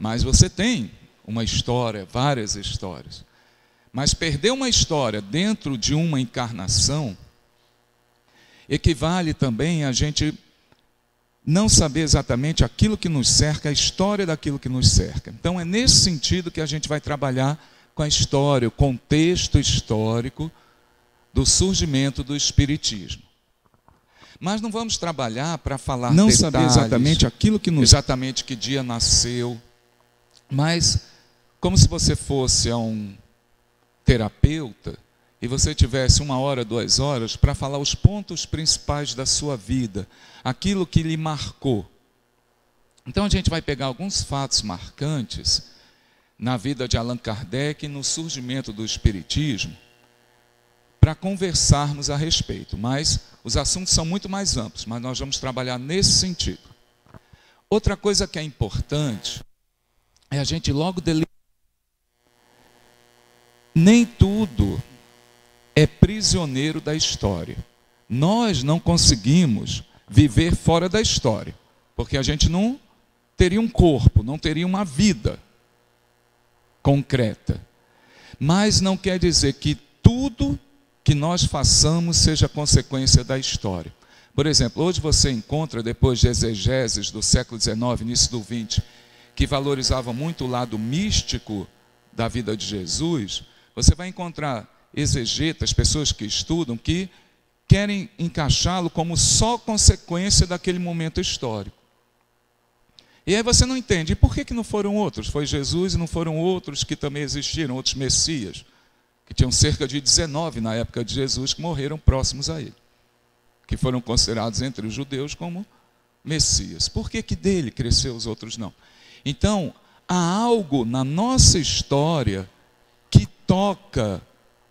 Mas você tem uma história, várias histórias. Mas perder uma história dentro de uma encarnação equivale também a gente não saber exatamente aquilo que nos cerca, a história daquilo que nos cerca. Então é nesse sentido que a gente vai trabalhar com a história, o contexto histórico do surgimento do espiritismo. Mas não vamos trabalhar para falar não detalhes, saber exatamente aquilo que nos exatamente que dia nasceu, mas, como se você fosse a um terapeuta e você tivesse uma hora, duas horas para falar os pontos principais da sua vida, aquilo que lhe marcou. Então, a gente vai pegar alguns fatos marcantes na vida de Allan Kardec, e no surgimento do Espiritismo, para conversarmos a respeito. Mas os assuntos são muito mais amplos, mas nós vamos trabalhar nesse sentido. Outra coisa que é importante é a gente logo dele nem tudo é prisioneiro da história. Nós não conseguimos viver fora da história, porque a gente não teria um corpo, não teria uma vida concreta. Mas não quer dizer que tudo que nós façamos seja consequência da história. Por exemplo, hoje você encontra, depois de exegeses do século XIX, início do XX, que valorizava muito o lado místico da vida de Jesus, você vai encontrar exegetas, pessoas que estudam, que querem encaixá-lo como só consequência daquele momento histórico. E aí você não entende, e por que, que não foram outros? Foi Jesus e não foram outros que também existiram, outros messias, que tinham cerca de 19 na época de Jesus, que morreram próximos a ele, que foram considerados entre os judeus como messias. Por que, que dele cresceu os outros não? Então, há algo na nossa história que toca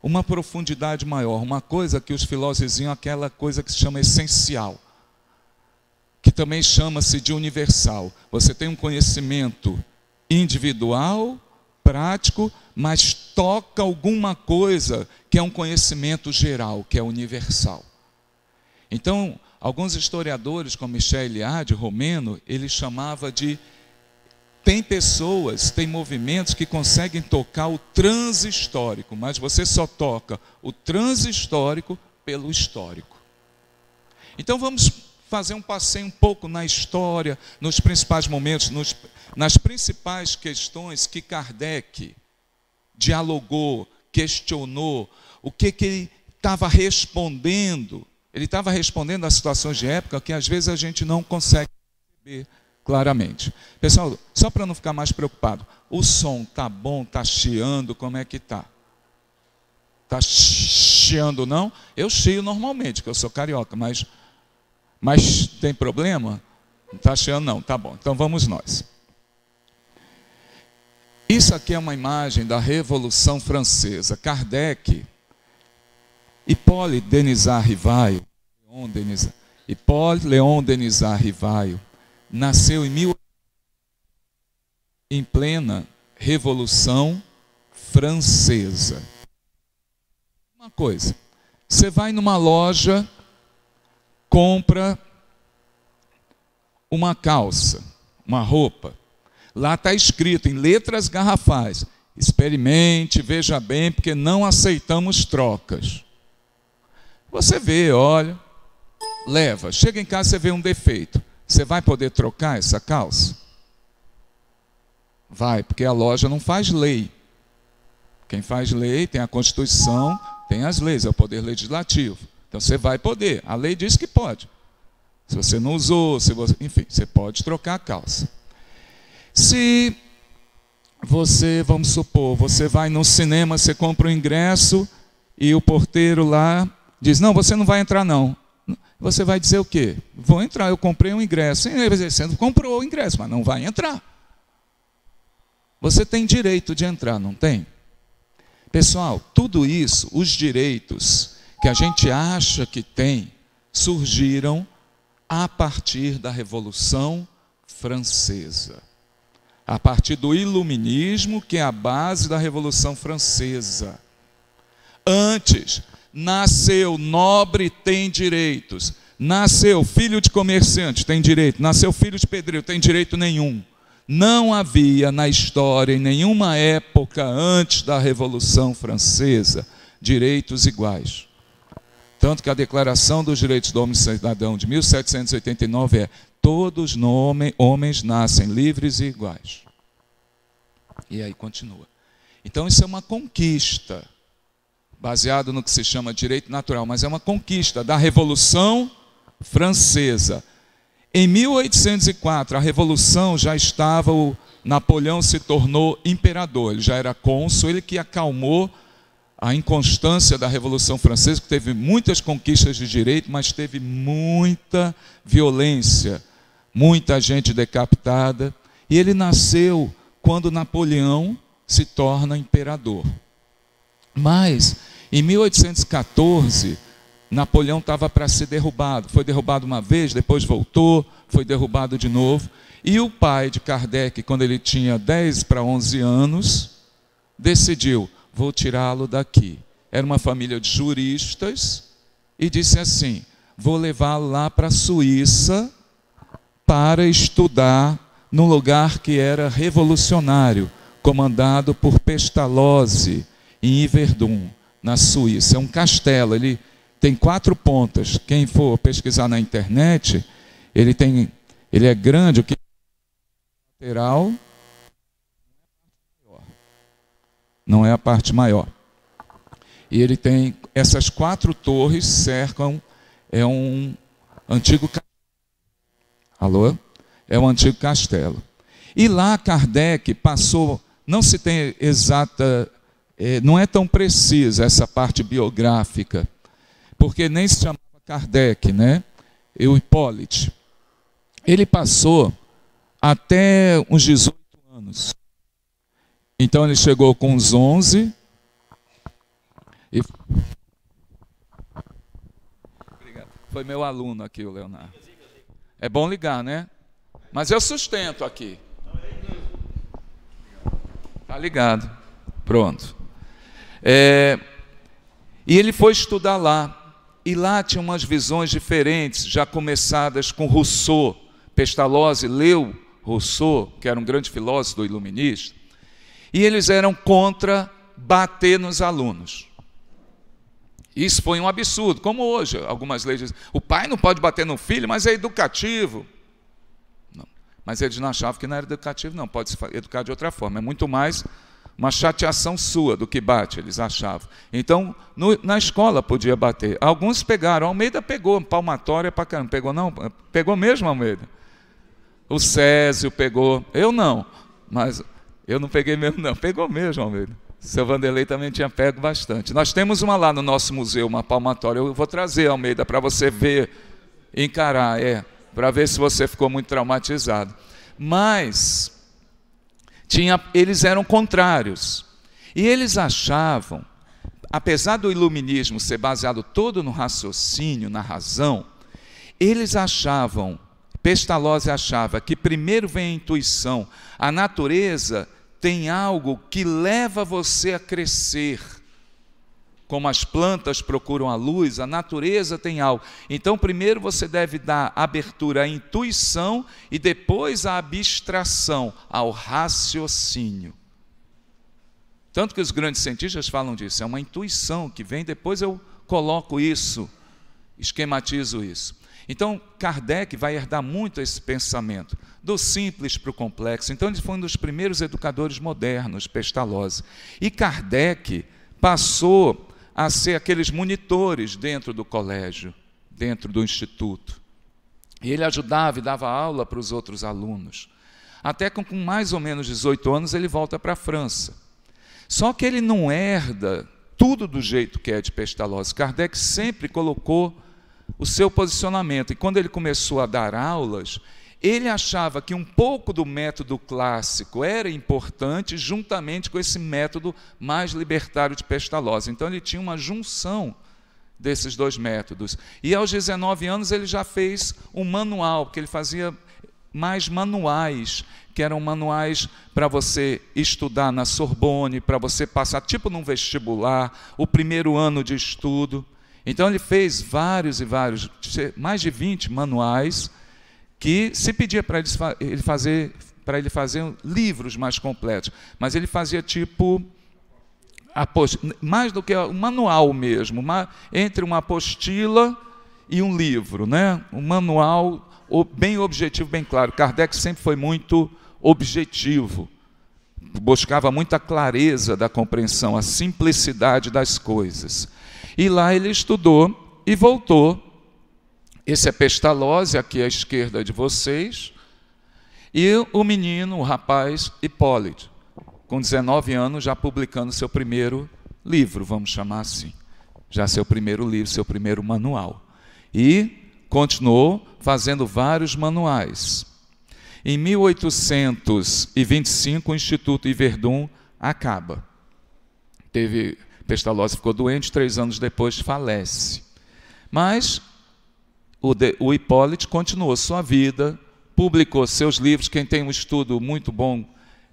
uma profundidade maior, uma coisa que os filósofos diziam, aquela coisa que se chama essencial, que também chama-se de universal. Você tem um conhecimento individual, prático, mas toca alguma coisa que é um conhecimento geral, que é universal. Então, alguns historiadores, como Michel Eliade, romeno, ele chamava de tem pessoas, tem movimentos que conseguem tocar o transhistórico, mas você só toca o transhistórico pelo histórico. Então vamos fazer um passeio um pouco na história, nos principais momentos, nos, nas principais questões que Kardec dialogou, questionou, o que, que ele estava respondendo. Ele estava respondendo a situações de época que às vezes a gente não consegue perceber claramente. Pessoal, só para não ficar mais preocupado, o som tá bom, tá chiando, como é que tá? Tá chiando não? Eu chio normalmente, que eu sou carioca, mas mas tem problema? Não tá chiando não, tá bom. Então vamos nós. Isso aqui é uma imagem da Revolução Francesa. Kardec, Hippolyte Denisard Rivaio, Hippolyte Leon Denisard Rivaio, nasceu em mil em plena Revolução Francesa. Uma coisa, você vai numa loja, compra uma calça, uma roupa. Lá está escrito em letras garrafais: experimente, veja bem, porque não aceitamos trocas. Você vê, olha, leva. Chega em casa, você vê um defeito. Você vai poder trocar essa calça? Vai, porque a loja não faz lei. Quem faz lei tem a Constituição, tem as leis, é o poder legislativo. Então você vai poder. A lei diz que pode. Se você não usou, se você, enfim, você pode trocar a calça. Se você, vamos supor, você vai no cinema, você compra o um ingresso e o porteiro lá diz: "Não, você não vai entrar não". Você vai dizer o quê? Vou entrar, eu comprei um ingresso. Você comprou o ingresso, mas não vai entrar. Você tem direito de entrar, não tem? Pessoal, tudo isso, os direitos que a gente acha que tem, surgiram a partir da Revolução Francesa. A partir do Iluminismo, que é a base da Revolução Francesa. Antes, Nasceu nobre, tem direitos. Nasceu filho de comerciante, tem direito. Nasceu filho de pedreiro, tem direito nenhum. Não havia na história, em nenhuma época antes da Revolução Francesa, direitos iguais. Tanto que a Declaração dos Direitos do Homem e Cidadão de 1789 é: todos homem, homens nascem livres e iguais. E aí continua. Então isso é uma conquista baseado no que se chama direito natural, mas é uma conquista da Revolução Francesa. Em 1804, a Revolução já estava, o Napoleão se tornou imperador, ele já era cônsul, ele que acalmou a inconstância da Revolução Francesa, que teve muitas conquistas de direito, mas teve muita violência, muita gente decapitada. E ele nasceu quando Napoleão se torna imperador. Mas, em 1814, Napoleão estava para ser derrubado. Foi derrubado uma vez, depois voltou, foi derrubado de novo. E o pai de Kardec, quando ele tinha 10 para 11 anos, decidiu: vou tirá-lo daqui. Era uma família de juristas e disse assim: vou levá-lo lá para a Suíça para estudar num lugar que era revolucionário, comandado por Pestalozzi em Iverdun, na Suíça. É um castelo, ele tem quatro pontas. Quem for pesquisar na internet, ele tem, ele é grande, o que é lateral é não é a parte maior. E ele tem essas quatro torres cercam é um antigo Alô? É um antigo castelo. E lá Kardec passou, não se tem exata é, não é tão precisa essa parte biográfica, porque nem se chamava Kardec, né? E o Hipólite. Ele passou até uns 18 anos. Então ele chegou com uns 11 e Obrigado. Foi meu aluno aqui o Leonardo. É bom ligar, né? Mas eu sustento aqui. Tá ligado. Pronto. É, e ele foi estudar lá. E lá tinha umas visões diferentes, já começadas com Rousseau. Pestalozzi leu Rousseau, que era um grande filósofo iluminista, e eles eram contra bater nos alunos. Isso foi um absurdo, como hoje algumas leis dizem. O pai não pode bater no filho, mas é educativo. Não. Mas eles não achavam que não era educativo, não. Pode se educar de outra forma. É muito mais uma chateação sua do que bate, eles achavam. Então, no, na escola podia bater. Alguns pegaram, Almeida pegou, palmatória para caramba. Pegou não? Pegou mesmo, Almeida? O Césio pegou, eu não, mas eu não peguei mesmo não, pegou mesmo, Almeida. Seu Vanderlei também tinha pego bastante. Nós temos uma lá no nosso museu, uma palmatória. Eu vou trazer, Almeida, para você ver, encarar, é, para ver se você ficou muito traumatizado. Mas tinha, eles eram contrários. E eles achavam, apesar do iluminismo ser baseado todo no raciocínio, na razão, eles achavam, Pestalozzi achava, que primeiro vem a intuição, a natureza tem algo que leva você a crescer como as plantas procuram a luz, a natureza tem algo. Então, primeiro você deve dar abertura à intuição e depois à abstração, ao raciocínio. Tanto que os grandes cientistas falam disso, é uma intuição que vem, depois eu coloco isso, esquematizo isso. Então, Kardec vai herdar muito esse pensamento, do simples para o complexo. Então, ele foi um dos primeiros educadores modernos, Pestalozzi. E Kardec passou a ser aqueles monitores dentro do colégio, dentro do instituto. E ele ajudava e dava aula para os outros alunos. Até com, com mais ou menos 18 anos ele volta para a França. Só que ele não herda tudo do jeito que é de Pestalozzi. Kardec sempre colocou o seu posicionamento. E quando ele começou a dar aulas, ele achava que um pouco do método clássico era importante, juntamente com esse método mais libertário de Pestalozzi. Então, ele tinha uma junção desses dois métodos. E aos 19 anos, ele já fez um manual, porque ele fazia mais manuais, que eram manuais para você estudar na Sorbonne, para você passar, tipo num vestibular, o primeiro ano de estudo. Então ele fez vários e vários, mais de 20 manuais que se pedia para ele fazer para ele fazer livros mais completos, mas ele fazia tipo mais do que um manual mesmo, uma, entre uma apostila e um livro, né? Um manual bem objetivo, bem claro. Kardec sempre foi muito objetivo, buscava muita clareza da compreensão, a simplicidade das coisas. E lá ele estudou e voltou esse é Pestalozzi, aqui à esquerda de vocês. E o menino, o rapaz, Hipólito, com 19 anos, já publicando seu primeiro livro, vamos chamar assim. Já seu primeiro livro, seu primeiro manual. E continuou fazendo vários manuais. Em 1825, o Instituto Iverdun acaba. Teve Pestalozzi ficou doente, três anos depois falece. Mas o, de, o Hipólite continuou sua vida, publicou seus livros. Quem tem um estudo muito bom,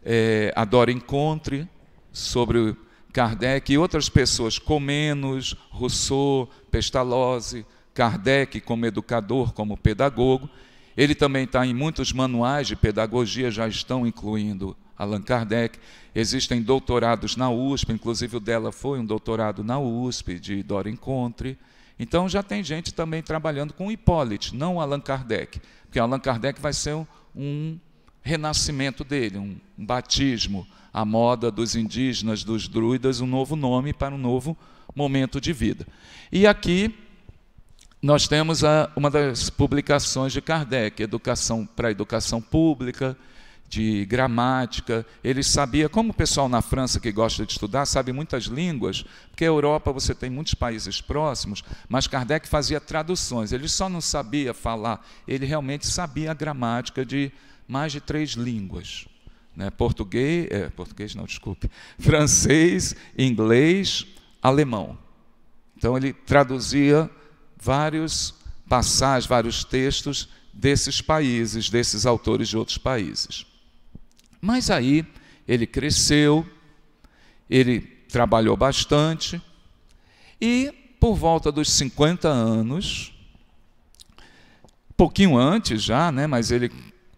é, adora Encontre, sobre Kardec e outras pessoas, Comenos, Rousseau, Pestalozzi, Kardec como educador, como pedagogo. Ele também está em muitos manuais de pedagogia, já estão incluindo Allan Kardec. Existem doutorados na USP, inclusive o dela foi um doutorado na USP, de Dora Encontre. Então já tem gente também trabalhando com Hipólite, não Allan Kardec, porque Allan Kardec vai ser um, um renascimento dele, um, um batismo, a moda dos indígenas, dos druidas, um novo nome para um novo momento de vida. E aqui nós temos a, uma das publicações de Kardec, Educação para a Educação Pública, de gramática, ele sabia, como o pessoal na França que gosta de estudar, sabe muitas línguas, porque a Europa você tem muitos países próximos, mas Kardec fazia traduções, ele só não sabia falar, ele realmente sabia a gramática de mais de três línguas. Né? Português, é, português não, desculpe, francês, inglês, alemão. Então ele traduzia vários passagens, vários textos desses países, desses autores de outros países. Mas aí ele cresceu, ele trabalhou bastante e por volta dos 50 anos, pouquinho antes já, né, mas ele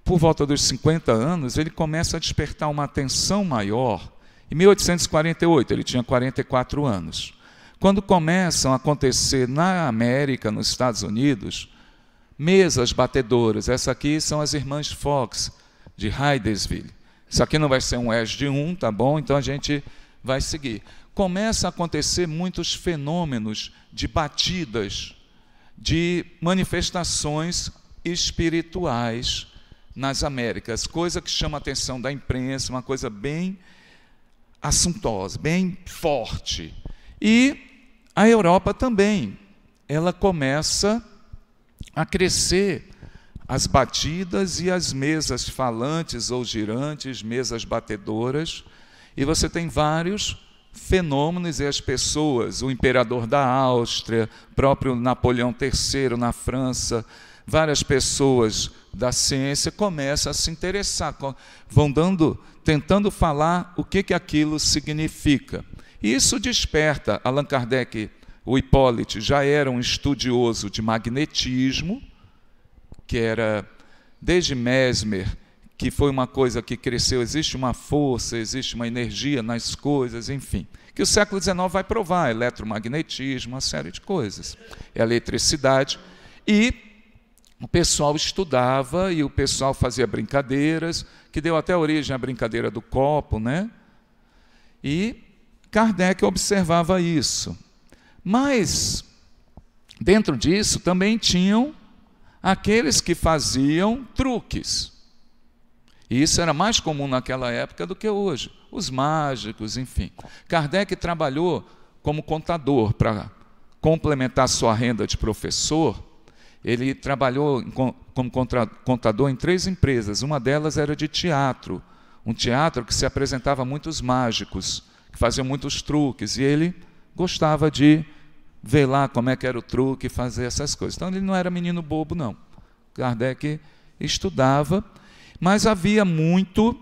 por volta dos 50 anos, ele começa a despertar uma atenção maior. Em 1848, ele tinha 44 anos. Quando começam a acontecer na América, nos Estados Unidos, mesas batedoras, essa aqui são as irmãs Fox de Hydesville isso aqui não vai ser um ES de um, tá bom? Então a gente vai seguir. Começa a acontecer muitos fenômenos de batidas, de manifestações espirituais nas Américas, coisa que chama a atenção da imprensa, uma coisa bem assuntosa, bem forte. E a Europa também, ela começa a crescer as batidas e as mesas falantes ou girantes, mesas batedoras, e você tem vários fenômenos e as pessoas, o imperador da Áustria, próprio Napoleão III na França, várias pessoas da ciência começam a se interessar, vão dando, tentando falar o que, que aquilo significa. E isso desperta Allan Kardec, o Hipólite já era um estudioso de magnetismo, que era desde Mesmer, que foi uma coisa que cresceu, existe uma força, existe uma energia nas coisas, enfim. Que o século XIX vai provar, eletromagnetismo, uma série de coisas, eletricidade. E o pessoal estudava e o pessoal fazia brincadeiras, que deu até origem à brincadeira do copo, né? E Kardec observava isso. Mas, dentro disso, também tinham aqueles que faziam truques. E isso era mais comum naquela época do que hoje. Os mágicos, enfim. Kardec trabalhou como contador para complementar sua renda de professor. Ele trabalhou como contador em três empresas. Uma delas era de teatro, um teatro que se apresentava muitos mágicos, que faziam muitos truques, e ele gostava de ver lá como é que era o truque, fazer essas coisas. Então ele não era menino bobo, não. Kardec estudava, mas havia muito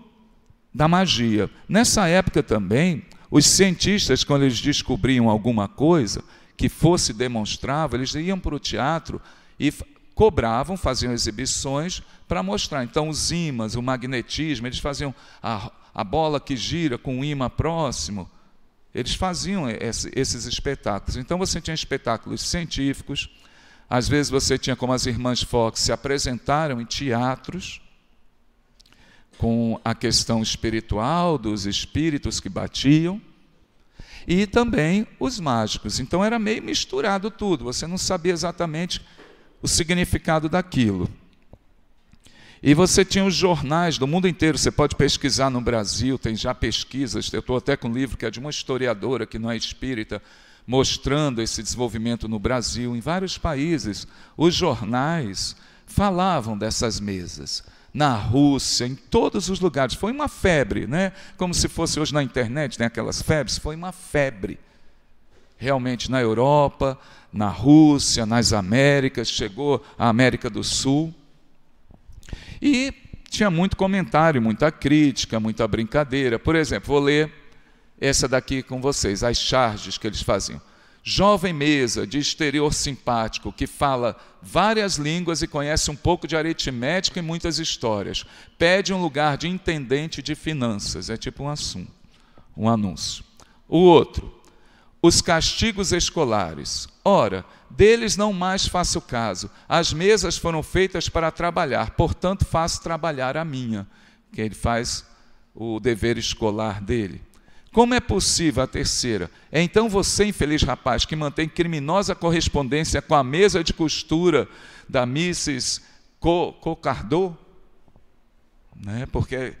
da magia. Nessa época também, os cientistas, quando eles descobriam alguma coisa que fosse demonstrável, eles iam para o teatro e cobravam, faziam exibições para mostrar. Então, os ímãs, o magnetismo, eles faziam a, a bola que gira com o um ímã próximo eles faziam esses espetáculos. Então você tinha espetáculos científicos, às vezes você tinha, como as irmãs Fox se apresentaram em teatros, com a questão espiritual dos espíritos que batiam, e também os mágicos. Então era meio misturado tudo, você não sabia exatamente o significado daquilo. E você tinha os jornais do mundo inteiro, você pode pesquisar no Brasil, tem já pesquisas, eu estou até com um livro que é de uma historiadora que não é espírita, mostrando esse desenvolvimento no Brasil, em vários países. Os jornais falavam dessas mesas na Rússia, em todos os lugares. Foi uma febre, né? Como se fosse hoje na internet, tem né? aquelas febres, foi uma febre. Realmente na Europa, na Rússia, nas Américas, chegou à América do Sul. E tinha muito comentário, muita crítica, muita brincadeira. Por exemplo, vou ler essa daqui com vocês, as charges que eles faziam. Jovem mesa, de exterior simpático, que fala várias línguas e conhece um pouco de aritmética e muitas histórias. Pede um lugar de intendente de finanças. É tipo um assunto, um anúncio. O outro, os castigos escolares. Ora, deles não mais faço caso. As mesas foram feitas para trabalhar, portanto faço trabalhar a minha. Que ele faz o dever escolar dele. Como é possível a terceira? É então você, infeliz rapaz, que mantém criminosa correspondência com a mesa de costura da Mrs. Cocardô? Né? Porque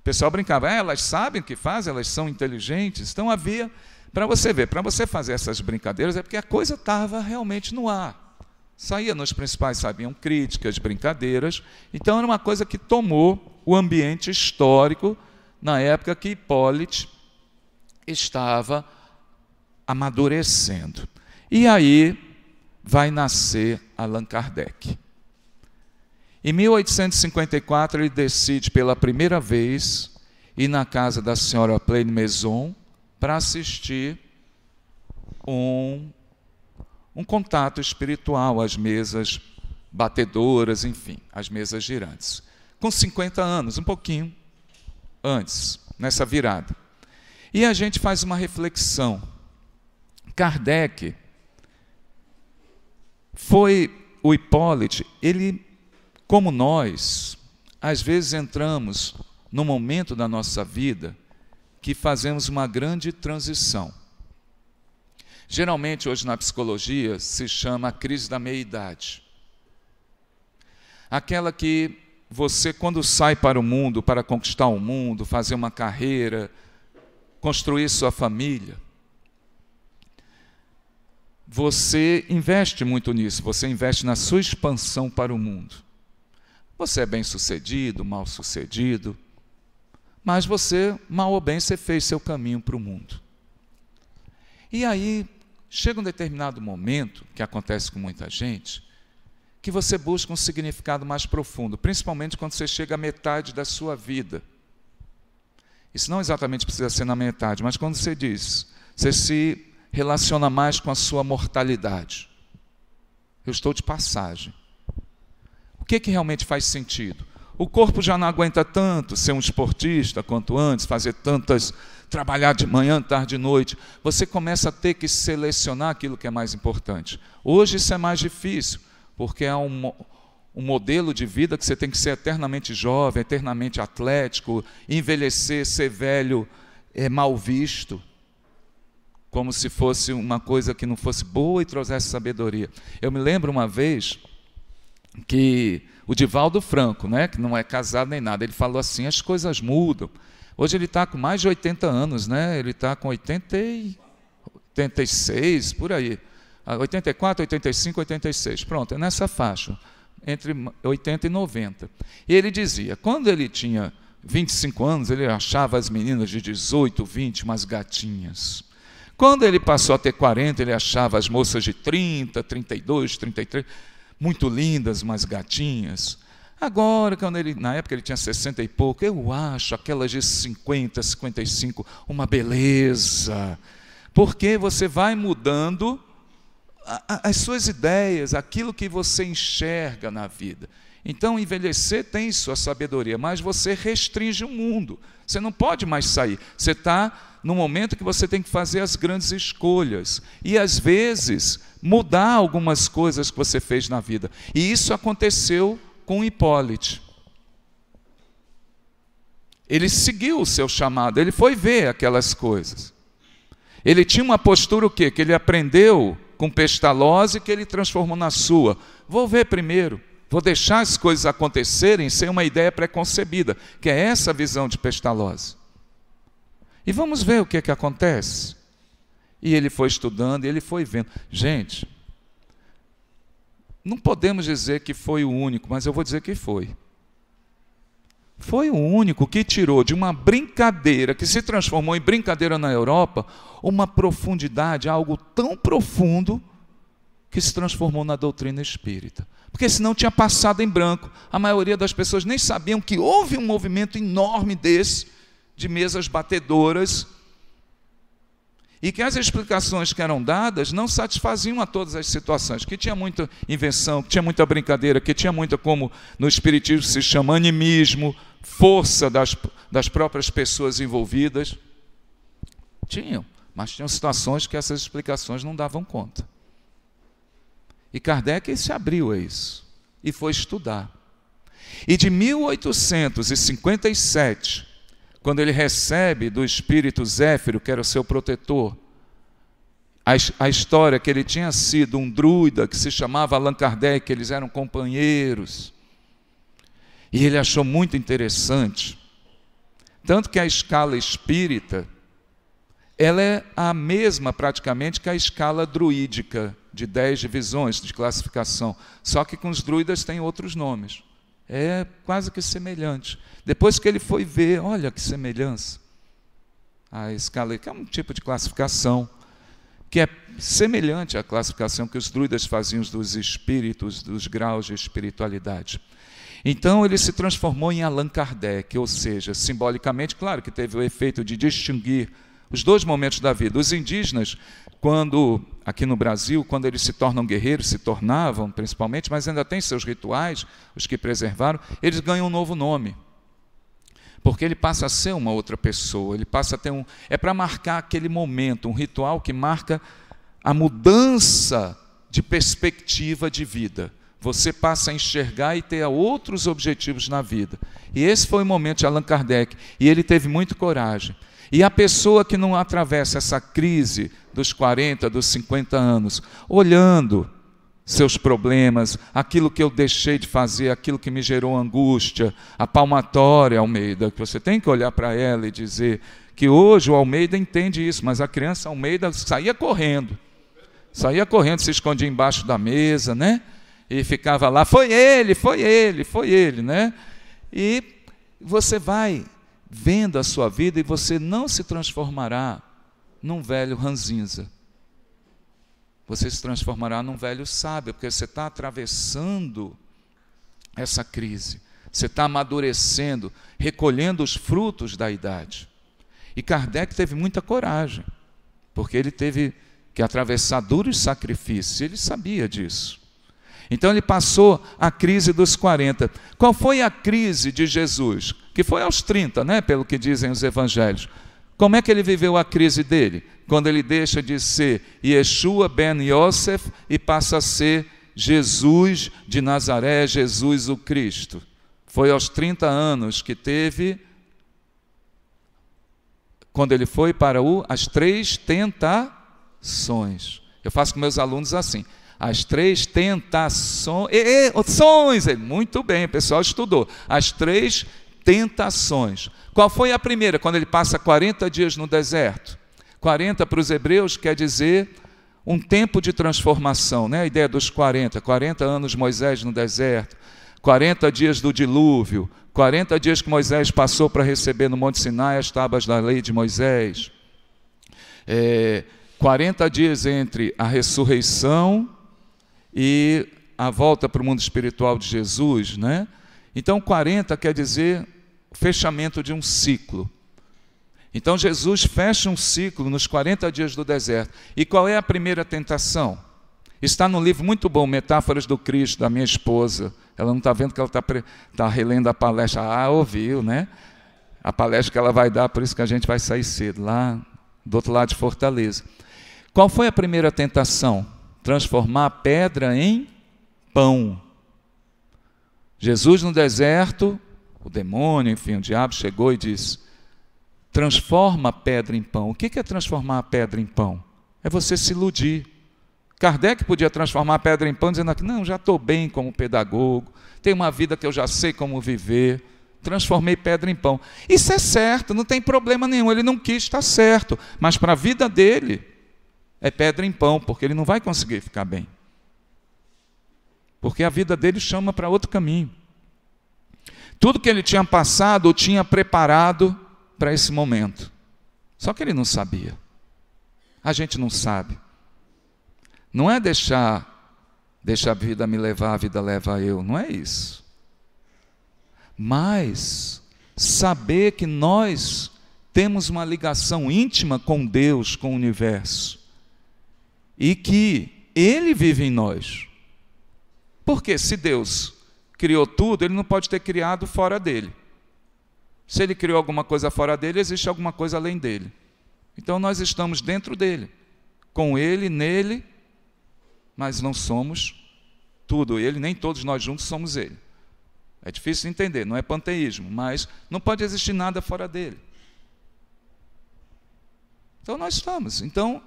o pessoal brincava, ah, elas sabem o que fazem, elas são inteligentes. Então havia para você ver, para você fazer essas brincadeiras é porque a coisa estava realmente no ar. Saía nos principais, sabiam críticas, brincadeiras. Então era uma coisa que tomou o ambiente histórico na época que Hipólite estava amadurecendo. E aí vai nascer Allan Kardec. Em 1854, ele decide pela primeira vez ir na casa da senhora Plaine Maison, para assistir um, um contato espiritual às mesas batedoras, enfim, às mesas girantes. Com 50 anos, um pouquinho antes, nessa virada. E a gente faz uma reflexão. Kardec foi o Hipólite, ele, como nós, às vezes entramos no momento da nossa vida que fazemos uma grande transição. Geralmente, hoje na psicologia, se chama a crise da meia-idade. Aquela que você, quando sai para o mundo, para conquistar o mundo, fazer uma carreira, construir sua família, você investe muito nisso, você investe na sua expansão para o mundo. Você é bem sucedido, mal sucedido, mas você, mal ou bem, você fez seu caminho para o mundo. E aí, chega um determinado momento, que acontece com muita gente, que você busca um significado mais profundo, principalmente quando você chega à metade da sua vida. Isso não exatamente precisa ser na metade, mas quando você diz, você se relaciona mais com a sua mortalidade. Eu estou de passagem. O que, é que realmente faz sentido? O corpo já não aguenta tanto ser um esportista quanto antes, fazer tantas. trabalhar de manhã, tarde e noite. Você começa a ter que selecionar aquilo que é mais importante. Hoje isso é mais difícil, porque é um, um modelo de vida que você tem que ser eternamente jovem, eternamente atlético, envelhecer, ser velho, é mal visto. Como se fosse uma coisa que não fosse boa e trouxesse sabedoria. Eu me lembro uma vez que o Divaldo Franco, né, que não é casado nem nada, ele falou assim: as coisas mudam. Hoje ele está com mais de 80 anos, né? Ele está com 80 e... 86, por aí. 84, 85, 86. Pronto, é nessa faixa, entre 80 e 90. E ele dizia: quando ele tinha 25 anos, ele achava as meninas de 18, 20 umas gatinhas. Quando ele passou a ter 40, ele achava as moças de 30, 32, 33 muito lindas, mas gatinhas. Agora, quando ele, na época ele tinha 60 e pouco, eu acho aquelas de 50, 55 uma beleza. Porque você vai mudando as suas ideias, aquilo que você enxerga na vida. Então, envelhecer tem sua sabedoria, mas você restringe o mundo. Você não pode mais sair. Você está no momento que você tem que fazer as grandes escolhas e às vezes mudar algumas coisas que você fez na vida. E isso aconteceu com Hipólito. Ele seguiu o seu chamado, ele foi ver aquelas coisas. Ele tinha uma postura o quê? Que ele aprendeu com Pestalozzi que ele transformou na sua. Vou ver primeiro. Vou deixar as coisas acontecerem sem uma ideia preconcebida, que é essa visão de Pestalozzi. E vamos ver o que é que acontece. E ele foi estudando, e ele foi vendo. Gente, não podemos dizer que foi o único, mas eu vou dizer que foi. Foi o único que tirou de uma brincadeira, que se transformou em brincadeira na Europa, uma profundidade, algo tão profundo, que se transformou na doutrina espírita porque senão tinha passado em branco. A maioria das pessoas nem sabiam que houve um movimento enorme desse, de mesas batedoras, e que as explicações que eram dadas não satisfaziam a todas as situações, que tinha muita invenção, que tinha muita brincadeira, que tinha muita, como no Espiritismo se chama, animismo, força das, das próprias pessoas envolvidas. Tinham, mas tinham situações que essas explicações não davam conta. E Kardec se abriu a isso e foi estudar. E de 1857, quando ele recebe do espírito Zéfiro, que era o seu protetor, a, história que ele tinha sido um druida que se chamava Allan Kardec, eles eram companheiros. E ele achou muito interessante. Tanto que a escala espírita, ela é a mesma praticamente que a escala druídica de dez divisões de classificação. Só que com os druidas tem outros nomes. É quase que semelhante. Depois que ele foi ver, olha que semelhança. A escala, que é um tipo de classificação que é semelhante à classificação que os druidas faziam dos espíritos, dos graus de espiritualidade. Então ele se transformou em Allan Kardec, ou seja, simbolicamente, claro que teve o efeito de distinguir os dois momentos da vida. Os indígenas quando aqui no Brasil, quando eles se tornam guerreiros, se tornavam principalmente, mas ainda tem seus rituais, os que preservaram, eles ganham um novo nome. Porque ele passa a ser uma outra pessoa, ele passa a ter um. É para marcar aquele momento, um ritual que marca a mudança de perspectiva de vida. Você passa a enxergar e ter outros objetivos na vida. E esse foi o momento de Allan Kardec, e ele teve muita coragem. E a pessoa que não atravessa essa crise dos 40, dos 50 anos, olhando seus problemas, aquilo que eu deixei de fazer, aquilo que me gerou angústia, a palmatória, Almeida, que você tem que olhar para ela e dizer que hoje o Almeida entende isso, mas a criança Almeida saía correndo. Saía correndo, se escondia embaixo da mesa, né? E ficava lá, foi ele, foi ele, foi ele, né? E você vai vendo a sua vida e você não se transformará num velho ranzinza. Você se transformará num velho sábio, porque você está atravessando essa crise. Você está amadurecendo, recolhendo os frutos da idade. E Kardec teve muita coragem, porque ele teve que atravessar duros sacrifícios, ele sabia disso. Então ele passou a crise dos 40. Qual foi a crise de Jesus? Que foi aos 30, né, pelo que dizem os evangelhos. Como é que ele viveu a crise dele? Quando ele deixa de ser Yeshua ben Yosef e passa a ser Jesus de Nazaré, Jesus o Cristo. Foi aos 30 anos que teve, quando ele foi para o, as três tentações. Eu faço com meus alunos assim. As três tentações. E, e, Muito bem, o pessoal estudou. As três tentações. Qual foi a primeira? Quando ele passa 40 dias no deserto. 40 para os hebreus quer dizer um tempo de transformação, né? a ideia dos 40, 40 anos Moisés no deserto, 40 dias do dilúvio, 40 dias que Moisés passou para receber no Monte Sinai as tábuas da lei de Moisés, é, 40 dias entre a ressurreição e a volta para o mundo espiritual de Jesus, né? Então 40 quer dizer fechamento de um ciclo. Então Jesus fecha um ciclo nos 40 dias do deserto. E qual é a primeira tentação? Está no livro muito bom, Metáforas do Cristo, da minha esposa. Ela não está vendo que ela está, está relendo a palestra. Ah, ouviu, né? A palestra que ela vai dar, por isso que a gente vai sair cedo, lá do outro lado de Fortaleza. Qual foi a primeira tentação? transformar pedra em pão. Jesus no deserto, o demônio, enfim, o diabo chegou e disse: transforma a pedra em pão. O que é transformar a pedra em pão? É você se iludir. Kardec podia transformar a pedra em pão, dizendo aqui: não, já estou bem como pedagogo, tenho uma vida que eu já sei como viver, transformei pedra em pão. Isso é certo, não tem problema nenhum, ele não quis, está certo, mas para a vida dele, é pedra em pão, porque ele não vai conseguir ficar bem. Porque a vida dele chama para outro caminho. Tudo que ele tinha passado o tinha preparado para esse momento. Só que ele não sabia. A gente não sabe. Não é deixar deixar a vida me levar, a vida leva eu, não é isso. Mas saber que nós temos uma ligação íntima com Deus, com o universo e que Ele vive em nós. Porque se Deus criou tudo, Ele não pode ter criado fora dele. Se Ele criou alguma coisa fora dele, existe alguma coisa além dele. Então nós estamos dentro dele, com Ele, nele, mas não somos tudo Ele, nem todos nós juntos somos Ele. É difícil de entender, não é panteísmo, mas não pode existir nada fora dele. Então nós estamos. Então,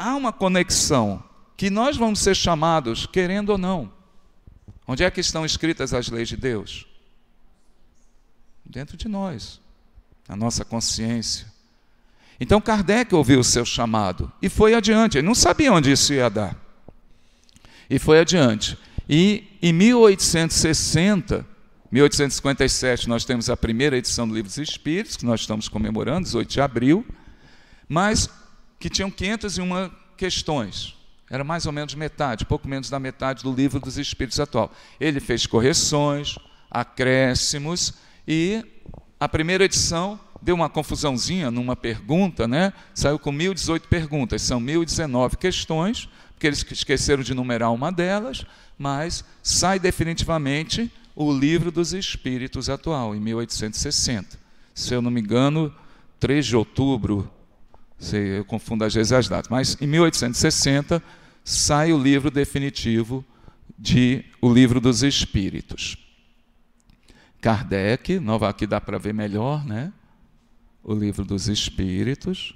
há uma conexão que nós vamos ser chamados, querendo ou não. Onde é que estão escritas as leis de Deus? Dentro de nós, na nossa consciência. Então Kardec ouviu o seu chamado e foi adiante. Ele não sabia onde isso ia dar. E foi adiante. E em 1860, 1857, nós temos a primeira edição do Livro dos Espíritos, que nós estamos comemorando, 18 de abril. Mas que tinham 501 questões. Era mais ou menos metade, pouco menos da metade do livro dos Espíritos atual. Ele fez correções, acréscimos e a primeira edição deu uma confusãozinha numa pergunta, né? Saiu com 1018 perguntas, são 1019 questões, porque eles esqueceram de numerar uma delas, mas sai definitivamente o Livro dos Espíritos atual, em 1860. Se eu não me engano, 3 de outubro eu confundo às vezes as datas, mas em 1860 sai o livro definitivo de O Livro dos Espíritos. Kardec, nova aqui dá para ver melhor, né? O Livro dos Espíritos.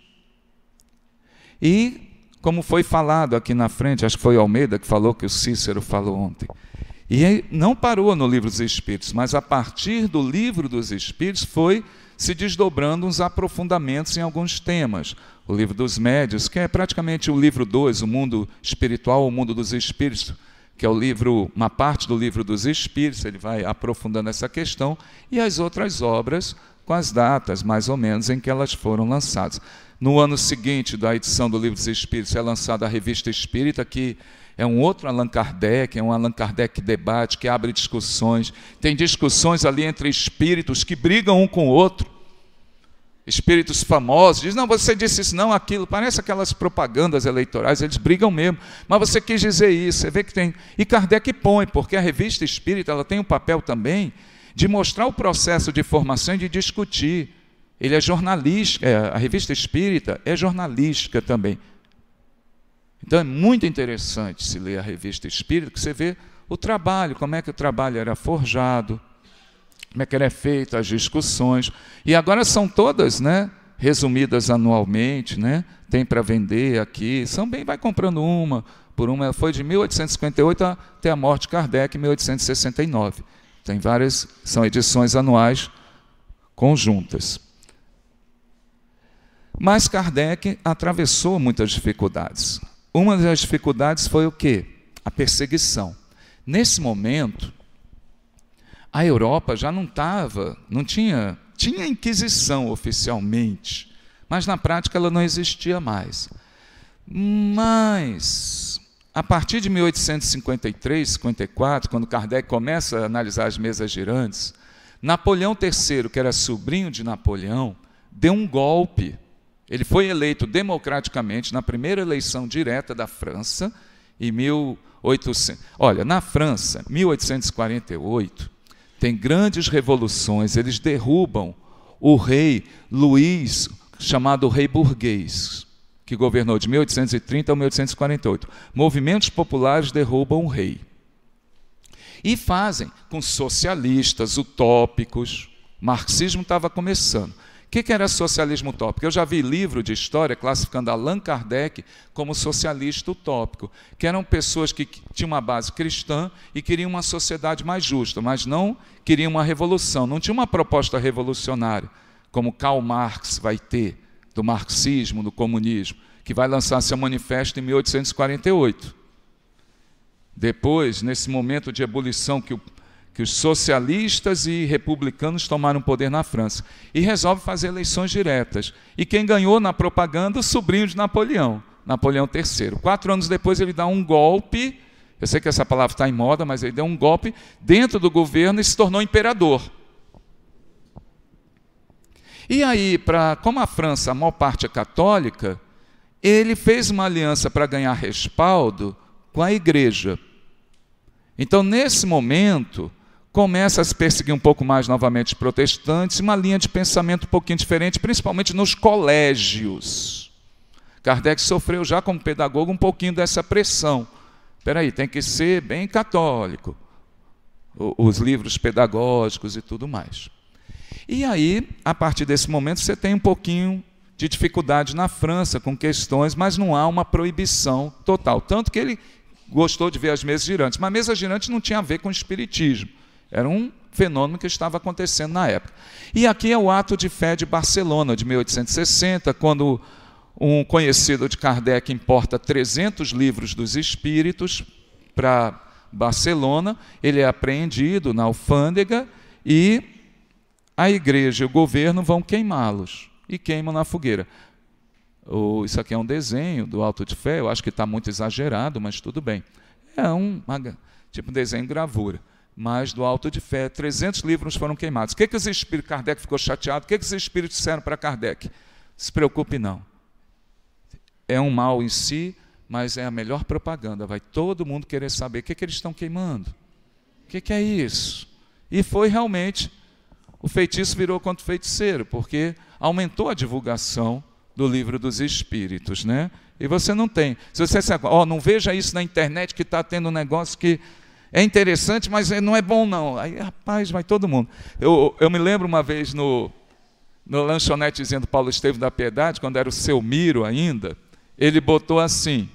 E como foi falado aqui na frente, acho que foi Almeida que falou que o Cícero falou ontem. E não parou no Livro dos Espíritos, mas a partir do Livro dos Espíritos foi se desdobrando uns aprofundamentos em alguns temas o livro dos médios, que é praticamente o livro 2, o mundo espiritual, o mundo dos espíritos, que é o livro, uma parte do livro dos espíritos, ele vai aprofundando essa questão, e as outras obras com as datas, mais ou menos, em que elas foram lançadas. No ano seguinte da edição do Livro dos Espíritos é lançada a Revista Espírita, que é um outro Allan Kardec, é um Allan Kardec que debate, que abre discussões. Tem discussões ali entre espíritos que brigam um com o outro espíritos famosos, diz: não, você disse isso, não, aquilo, parece aquelas propagandas eleitorais, eles brigam mesmo, mas você quis dizer isso, você vê que tem. E Kardec põe, porque a revista espírita ela tem um papel também de mostrar o processo de formação e de discutir. Ele é jornalista é, a revista espírita é jornalística também. Então é muito interessante se ler a revista espírita, que você vê o trabalho, como é que o trabalho era forjado, como é que ela é feita, as discussões. E agora são todas, né? Resumidas anualmente, né? Tem para vender aqui. São bem, vai comprando uma por uma. Foi de 1858 até a morte de Kardec, em 1869. Tem várias, são edições anuais conjuntas. Mas Kardec atravessou muitas dificuldades. Uma das dificuldades foi o quê? A perseguição. Nesse momento, a Europa já não estava, não tinha, tinha Inquisição oficialmente, mas na prática ela não existia mais. Mas, a partir de 1853, 54, quando Kardec começa a analisar as mesas girantes, Napoleão III, que era sobrinho de Napoleão, deu um golpe. Ele foi eleito democraticamente na primeira eleição direta da França, em 1800. Olha, na França, 1848, tem grandes revoluções, eles derrubam o rei Luís, chamado rei burguês, que governou de 1830 a 1848. Movimentos populares derrubam o rei. E fazem com socialistas utópicos. O marxismo estava começando que, que era socialismo utópico? Eu já vi livro de história classificando Allan Kardec como socialista utópico, que eram pessoas que tinham uma base cristã e queriam uma sociedade mais justa, mas não queriam uma revolução, não tinha uma proposta revolucionária, como Karl Marx vai ter, do marxismo, do comunismo, que vai lançar seu manifesto em 1848. Depois, nesse momento de ebulição que o que os socialistas e republicanos tomaram poder na França e resolve fazer eleições diretas. E quem ganhou na propaganda, o sobrinho de Napoleão, Napoleão III. Quatro anos depois ele dá um golpe, eu sei que essa palavra está em moda, mas ele deu um golpe dentro do governo e se tornou imperador. E aí, pra, como a França, a maior parte é católica, ele fez uma aliança para ganhar respaldo com a igreja. Então, nesse momento, começa a se perseguir um pouco mais novamente os protestantes, uma linha de pensamento um pouquinho diferente, principalmente nos colégios. Kardec sofreu já como pedagogo um pouquinho dessa pressão. Espera aí, tem que ser bem católico. Os livros pedagógicos e tudo mais. E aí, a partir desse momento, você tem um pouquinho de dificuldade na França com questões, mas não há uma proibição total. Tanto que ele gostou de ver as mesas girantes. Mas a mesa girante não tinha a ver com o espiritismo era um fenômeno que estava acontecendo na época. E aqui é o ato de fé de Barcelona, de 1860, quando um conhecido de Kardec importa 300 livros dos espíritos para Barcelona, ele é apreendido na alfândega e a igreja e o governo vão queimá-los e queimam na fogueira. Oh, isso aqui é um desenho do Alto de Fé, eu acho que está muito exagerado, mas tudo bem. É um tipo um desenho gravura mas do alto de fé, 300 livros foram queimados. O que, é que os espíritos, Kardec ficou chateado, o que, é que os espíritos disseram para Kardec? Se preocupe não. É um mal em si, mas é a melhor propaganda. Vai todo mundo querer saber o que, é que eles estão queimando. O que, que é isso? E foi realmente, o feitiço virou quanto feiticeiro, porque aumentou a divulgação do livro dos espíritos, né? E você não tem. Se você se agora, oh, não veja isso na internet que está tendo um negócio que é interessante, mas é, não é bom não. Aí, rapaz, vai todo mundo. Eu, eu me lembro uma vez no, no lanchonetezinho do Paulo Esteves da Piedade, quando era o seu Miro ainda, ele botou assim,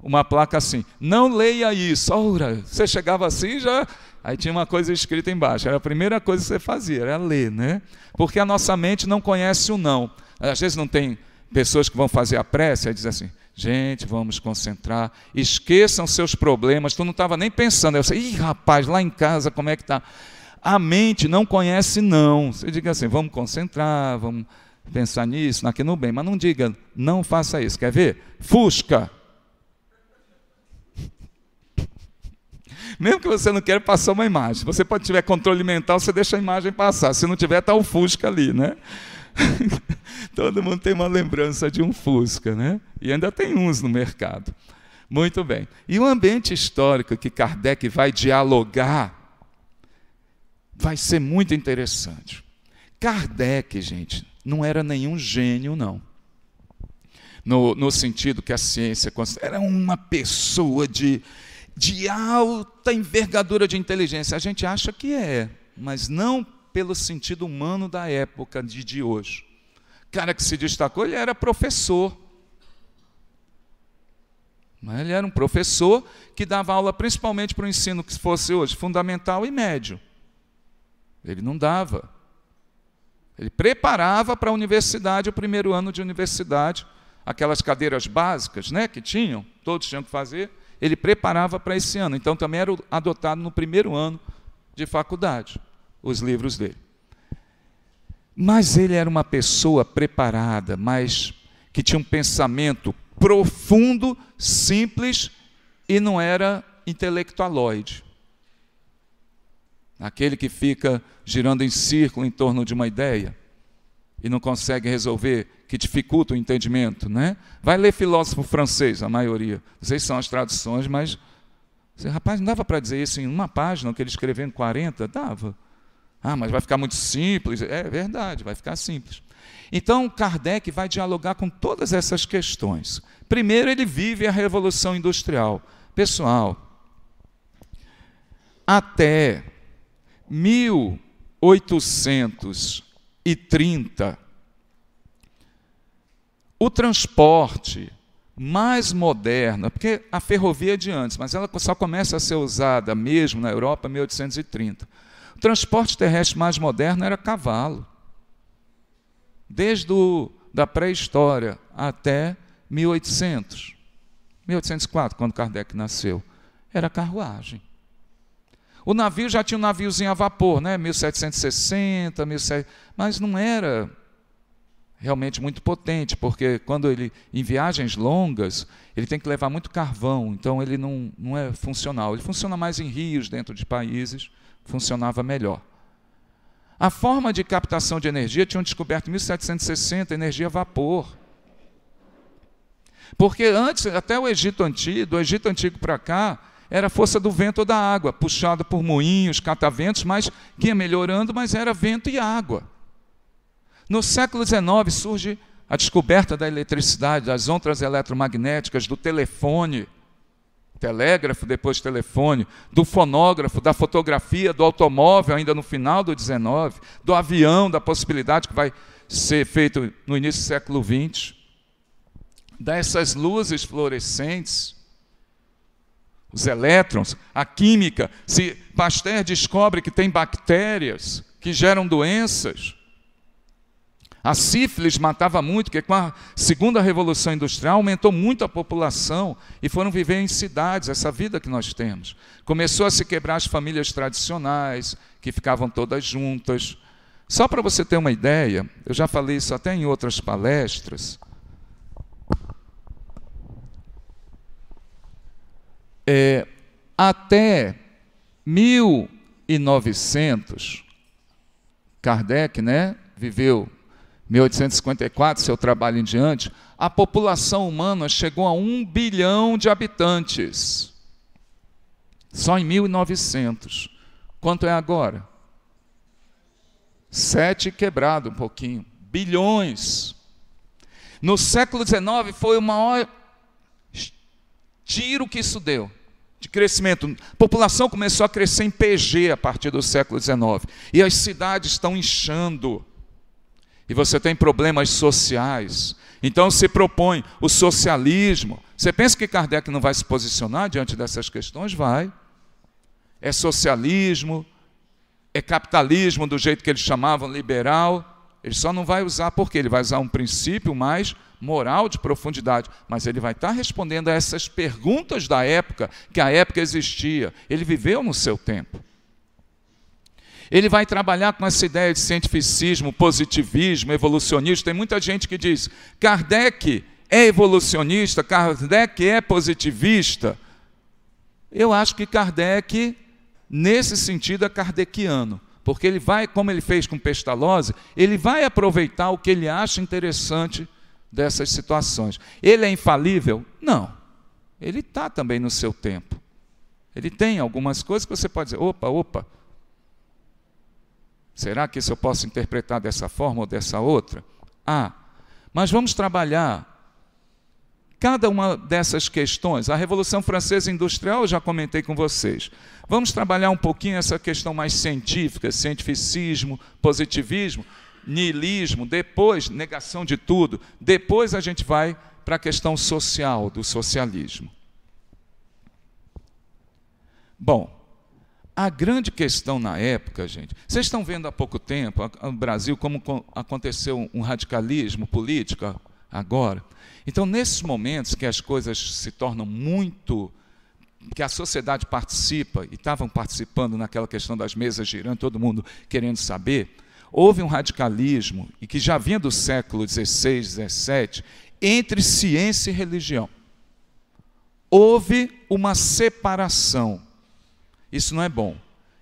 uma placa assim, não leia isso. Ora, você chegava assim já... Aí tinha uma coisa escrita embaixo, era a primeira coisa que você fazia, era ler, né? Porque a nossa mente não conhece o não. Às vezes não tem pessoas que vão fazer a prece e dizem assim, Gente, vamos concentrar. Esqueçam seus problemas. Tu não estava nem pensando. Eu sei, Ih, rapaz, lá em casa como é que tá? A mente não conhece não. Você diga assim, vamos concentrar, vamos pensar nisso, naquilo bem. Mas não diga, não faça isso. Quer ver? Fusca. Mesmo que você não queira passar uma imagem. Você pode tiver controle mental, você deixa a imagem passar. Se não tiver, está o Fusca ali, né? Todo mundo tem uma lembrança de um Fusca, né? E ainda tem uns no mercado. Muito bem. E o ambiente histórico que Kardec vai dialogar vai ser muito interessante. Kardec, gente, não era nenhum gênio, não. No, no sentido que a ciência considera. Era uma pessoa de, de alta envergadura de inteligência. A gente acha que é, mas não pelo sentido humano da época de, de hoje cara que se destacou, ele era professor. Mas né? ele era um professor que dava aula principalmente para o ensino que fosse hoje fundamental e médio. Ele não dava. Ele preparava para a universidade, o primeiro ano de universidade, aquelas cadeiras básicas né, que tinham, todos tinham que fazer, ele preparava para esse ano. Então também era adotado no primeiro ano de faculdade, os livros dele. Mas ele era uma pessoa preparada, mas que tinha um pensamento profundo, simples e não era intelectualoide. Aquele que fica girando em círculo em torno de uma ideia e não consegue resolver, que dificulta o entendimento, né? Vai ler filósofo francês, a maioria. Vocês são as traduções, mas rapaz, não dava para dizer isso em uma página que ele escreveu em 40, dava. Ah, mas vai ficar muito simples. É verdade, vai ficar simples. Então, Kardec vai dialogar com todas essas questões. Primeiro, ele vive a Revolução Industrial. Pessoal, até 1830, o transporte mais moderno, porque a ferrovia é de antes, mas ela só começa a ser usada mesmo na Europa em 1830 o transporte terrestre mais moderno era cavalo. Desde o, da pré-história até 1800, 1804, quando Kardec nasceu, era carruagem. O navio já tinha um naviozinho a vapor, né? 1760, 1700, mas não era realmente muito potente, porque quando ele em viagens longas, ele tem que levar muito carvão, então ele não, não é funcional. Ele funciona mais em rios dentro de países, funcionava melhor. A forma de captação de energia tinham descoberto em 1760, energia a vapor. Porque antes, até o Egito Antigo, do Egito Antigo para cá, era a força do vento ou da água, puxado por moinhos, cataventos, mas que ia melhorando, mas era vento e água. No século XIX surge a descoberta da eletricidade, das ondas eletromagnéticas, do telefone, telégrafo, depois telefone, do fonógrafo, da fotografia, do automóvel, ainda no final do 19, do avião, da possibilidade que vai ser feito no início do século 20, dessas luzes fluorescentes, os elétrons, a química, se Pasteur descobre que tem bactérias que geram doenças, a sífilis matava muito, porque com a segunda revolução industrial aumentou muito a população e foram viver em cidades, essa vida que nós temos. Começou a se quebrar as famílias tradicionais, que ficavam todas juntas. Só para você ter uma ideia, eu já falei isso até em outras palestras. É, até 1900, Kardec né, viveu 1854, seu trabalho em diante, a população humana chegou a um bilhão de habitantes. Só em 1900. Quanto é agora? Sete quebrado um pouquinho. Bilhões. No século XIX foi o maior tiro que isso deu de crescimento. A população começou a crescer em PG a partir do século XIX. E as cidades estão inchando e você tem problemas sociais. Então se propõe o socialismo. Você pensa que Kardec não vai se posicionar diante dessas questões? Vai. É socialismo, é capitalismo do jeito que eles chamavam liberal. Ele só não vai usar porque ele vai usar um princípio mais moral de profundidade, mas ele vai estar respondendo a essas perguntas da época, que a época existia. Ele viveu no seu tempo. Ele vai trabalhar com essa ideia de cientificismo, positivismo, evolucionismo. Tem muita gente que diz: Kardec é evolucionista, Kardec é positivista. Eu acho que Kardec, nesse sentido, é kardeciano, porque ele vai, como ele fez com Pestalozzi, ele vai aproveitar o que ele acha interessante dessas situações. Ele é infalível? Não. Ele está também no seu tempo. Ele tem algumas coisas que você pode dizer: opa, opa, Será que isso eu posso interpretar dessa forma ou dessa outra? Ah, mas vamos trabalhar cada uma dessas questões. A Revolução Francesa Industrial, eu já comentei com vocês. Vamos trabalhar um pouquinho essa questão mais científica, cientificismo, positivismo, niilismo, depois, negação de tudo. Depois a gente vai para a questão social, do socialismo. Bom, a grande questão na época, gente, vocês estão vendo há pouco tempo no Brasil como aconteceu um radicalismo político agora. Então, nesses momentos que as coisas se tornam muito. que a sociedade participa, e estavam participando naquela questão das mesas girando, todo mundo querendo saber, houve um radicalismo, e que já vinha do século XVI, XVII, entre ciência e religião. Houve uma separação isso não é bom.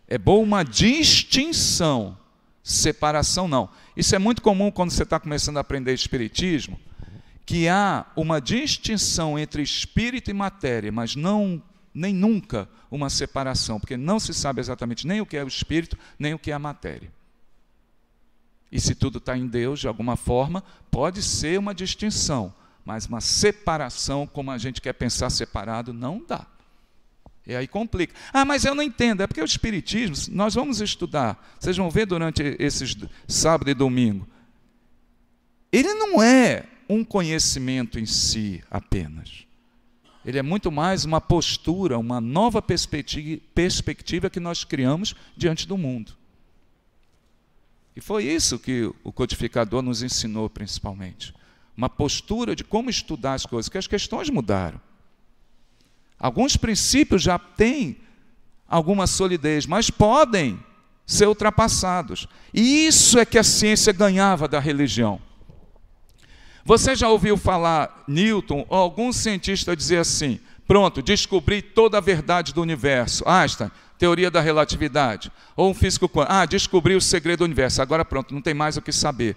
É bom uma distinção, separação não. Isso é muito comum quando você está começando a aprender Espiritismo, que há uma distinção entre espírito e matéria, mas não nem nunca uma separação, porque não se sabe exatamente nem o que é o espírito, nem o que é a matéria. E se tudo está em Deus, de alguma forma, pode ser uma distinção, mas uma separação, como a gente quer pensar separado, não dá. E aí complica. Ah, mas eu não entendo. É porque o Espiritismo, nós vamos estudar, vocês vão ver durante esses sábado e domingo. Ele não é um conhecimento em si apenas. Ele é muito mais uma postura, uma nova perspectiva que nós criamos diante do mundo. E foi isso que o codificador nos ensinou, principalmente. Uma postura de como estudar as coisas, que as questões mudaram. Alguns princípios já têm alguma solidez, mas podem ser ultrapassados. E isso é que a ciência ganhava da religião. Você já ouviu falar Newton ou algum cientista dizer assim: pronto, descobri toda a verdade do universo. Einstein, teoria da relatividade. Ou um físico quântico, ah, descobri o segredo do universo. Agora pronto, não tem mais o que saber.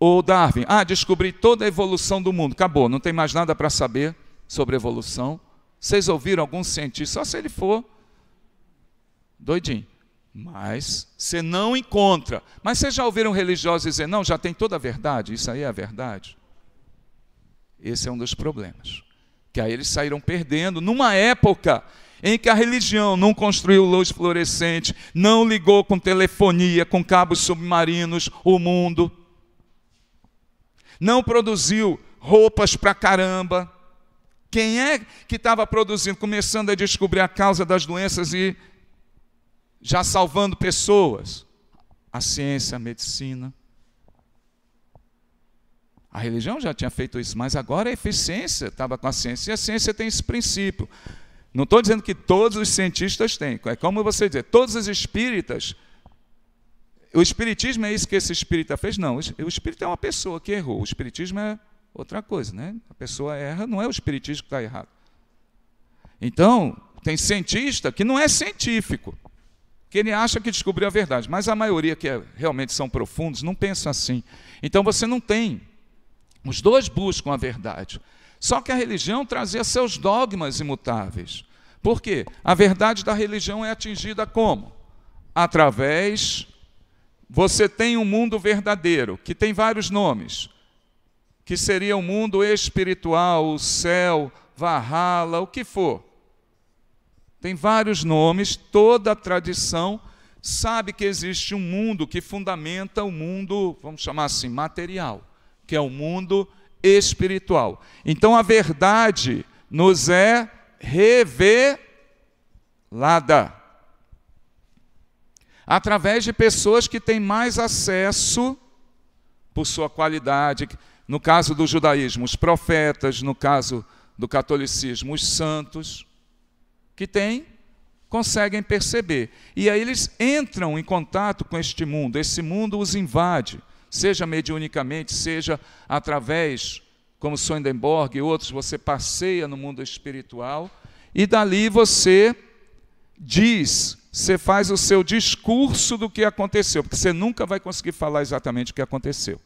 Ou Darwin, ah, descobri toda a evolução do mundo. Acabou, não tem mais nada para saber sobre evolução. Vocês ouviram algum cientista? Só se ele for doidinho. Mas você não encontra. Mas vocês já ouviram religiosos dizer, não, já tem toda a verdade, isso aí é a verdade? Esse é um dos problemas. Que aí eles saíram perdendo numa época em que a religião não construiu luz fluorescente, não ligou com telefonia, com cabos submarinos, o mundo, não produziu roupas pra caramba quem é que estava produzindo, começando a descobrir a causa das doenças e já salvando pessoas? A ciência, a medicina. A religião já tinha feito isso, mas agora a eficiência estava com a ciência. E a ciência tem esse princípio. Não estou dizendo que todos os cientistas têm, é como você dizer, todos os espíritas. O espiritismo é isso que esse espírita fez? Não, o espírito é uma pessoa que errou, o espiritismo é outra coisa, né? A pessoa erra, não é o espiritismo que está errado. Então, tem cientista que não é científico, que ele acha que descobriu a verdade, mas a maioria que é, realmente são profundos não pensa assim. Então você não tem. Os dois buscam a verdade. Só que a religião trazia seus dogmas imutáveis. Por quê? A verdade da religião é atingida como? Através. Você tem um mundo verdadeiro, que tem vários nomes que seria o mundo espiritual, o céu, Valhalla, o que for. Tem vários nomes, toda a tradição sabe que existe um mundo que fundamenta o mundo, vamos chamar assim, material, que é o mundo espiritual. Então a verdade nos é revelada através de pessoas que têm mais acesso por sua qualidade, no caso do judaísmo, os profetas, no caso do catolicismo, os santos, que têm, conseguem perceber. E aí eles entram em contato com este mundo, esse mundo os invade, seja mediunicamente, seja através, como Swedenborg e outros, você passeia no mundo espiritual e dali você diz, você faz o seu discurso do que aconteceu, porque você nunca vai conseguir falar exatamente o que aconteceu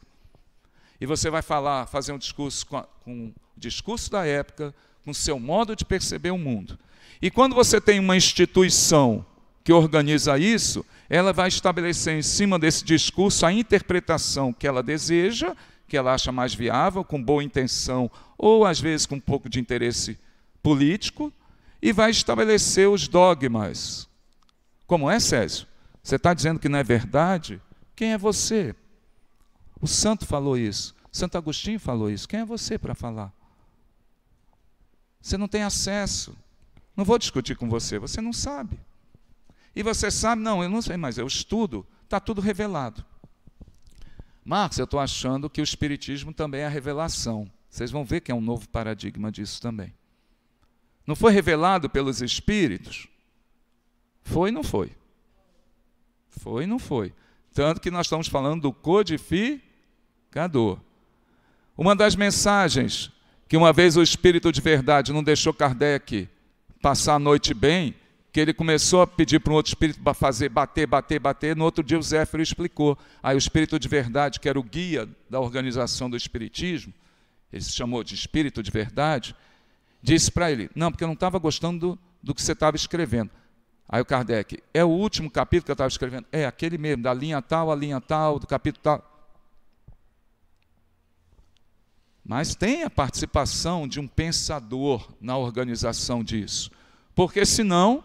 e você vai falar, fazer um discurso com, a, com o discurso da época, com o seu modo de perceber o mundo. E quando você tem uma instituição que organiza isso, ela vai estabelecer em cima desse discurso a interpretação que ela deseja, que ela acha mais viável, com boa intenção ou às vezes com um pouco de interesse político, e vai estabelecer os dogmas. Como é, Césio? Você está dizendo que não é verdade? Quem é você? O santo falou isso. Santo Agostinho falou isso. Quem é você para falar? Você não tem acesso. Não vou discutir com você, você não sabe. E você sabe, não, eu não sei, mas eu estudo, está tudo revelado. Marx, eu estou achando que o Espiritismo também é a revelação. Vocês vão ver que é um novo paradigma disso também. Não foi revelado pelos Espíritos? Foi ou não foi. Foi ou não foi. Tanto que nós estamos falando do codifi pecador. Uma das mensagens que uma vez o Espírito de Verdade não deixou Kardec passar a noite bem, que ele começou a pedir para um outro espírito para fazer bater, bater, bater. No outro dia o Zéfiro explicou. Aí o Espírito de Verdade, que era o guia da organização do Espiritismo, ele se chamou de Espírito de Verdade, disse para ele: Não, porque eu não estava gostando do, do que você estava escrevendo. Aí o Kardec, é o último capítulo que eu estava escrevendo? É, aquele mesmo, da linha tal a linha tal, do capítulo tal. Mas tem a participação de um pensador na organização disso, porque senão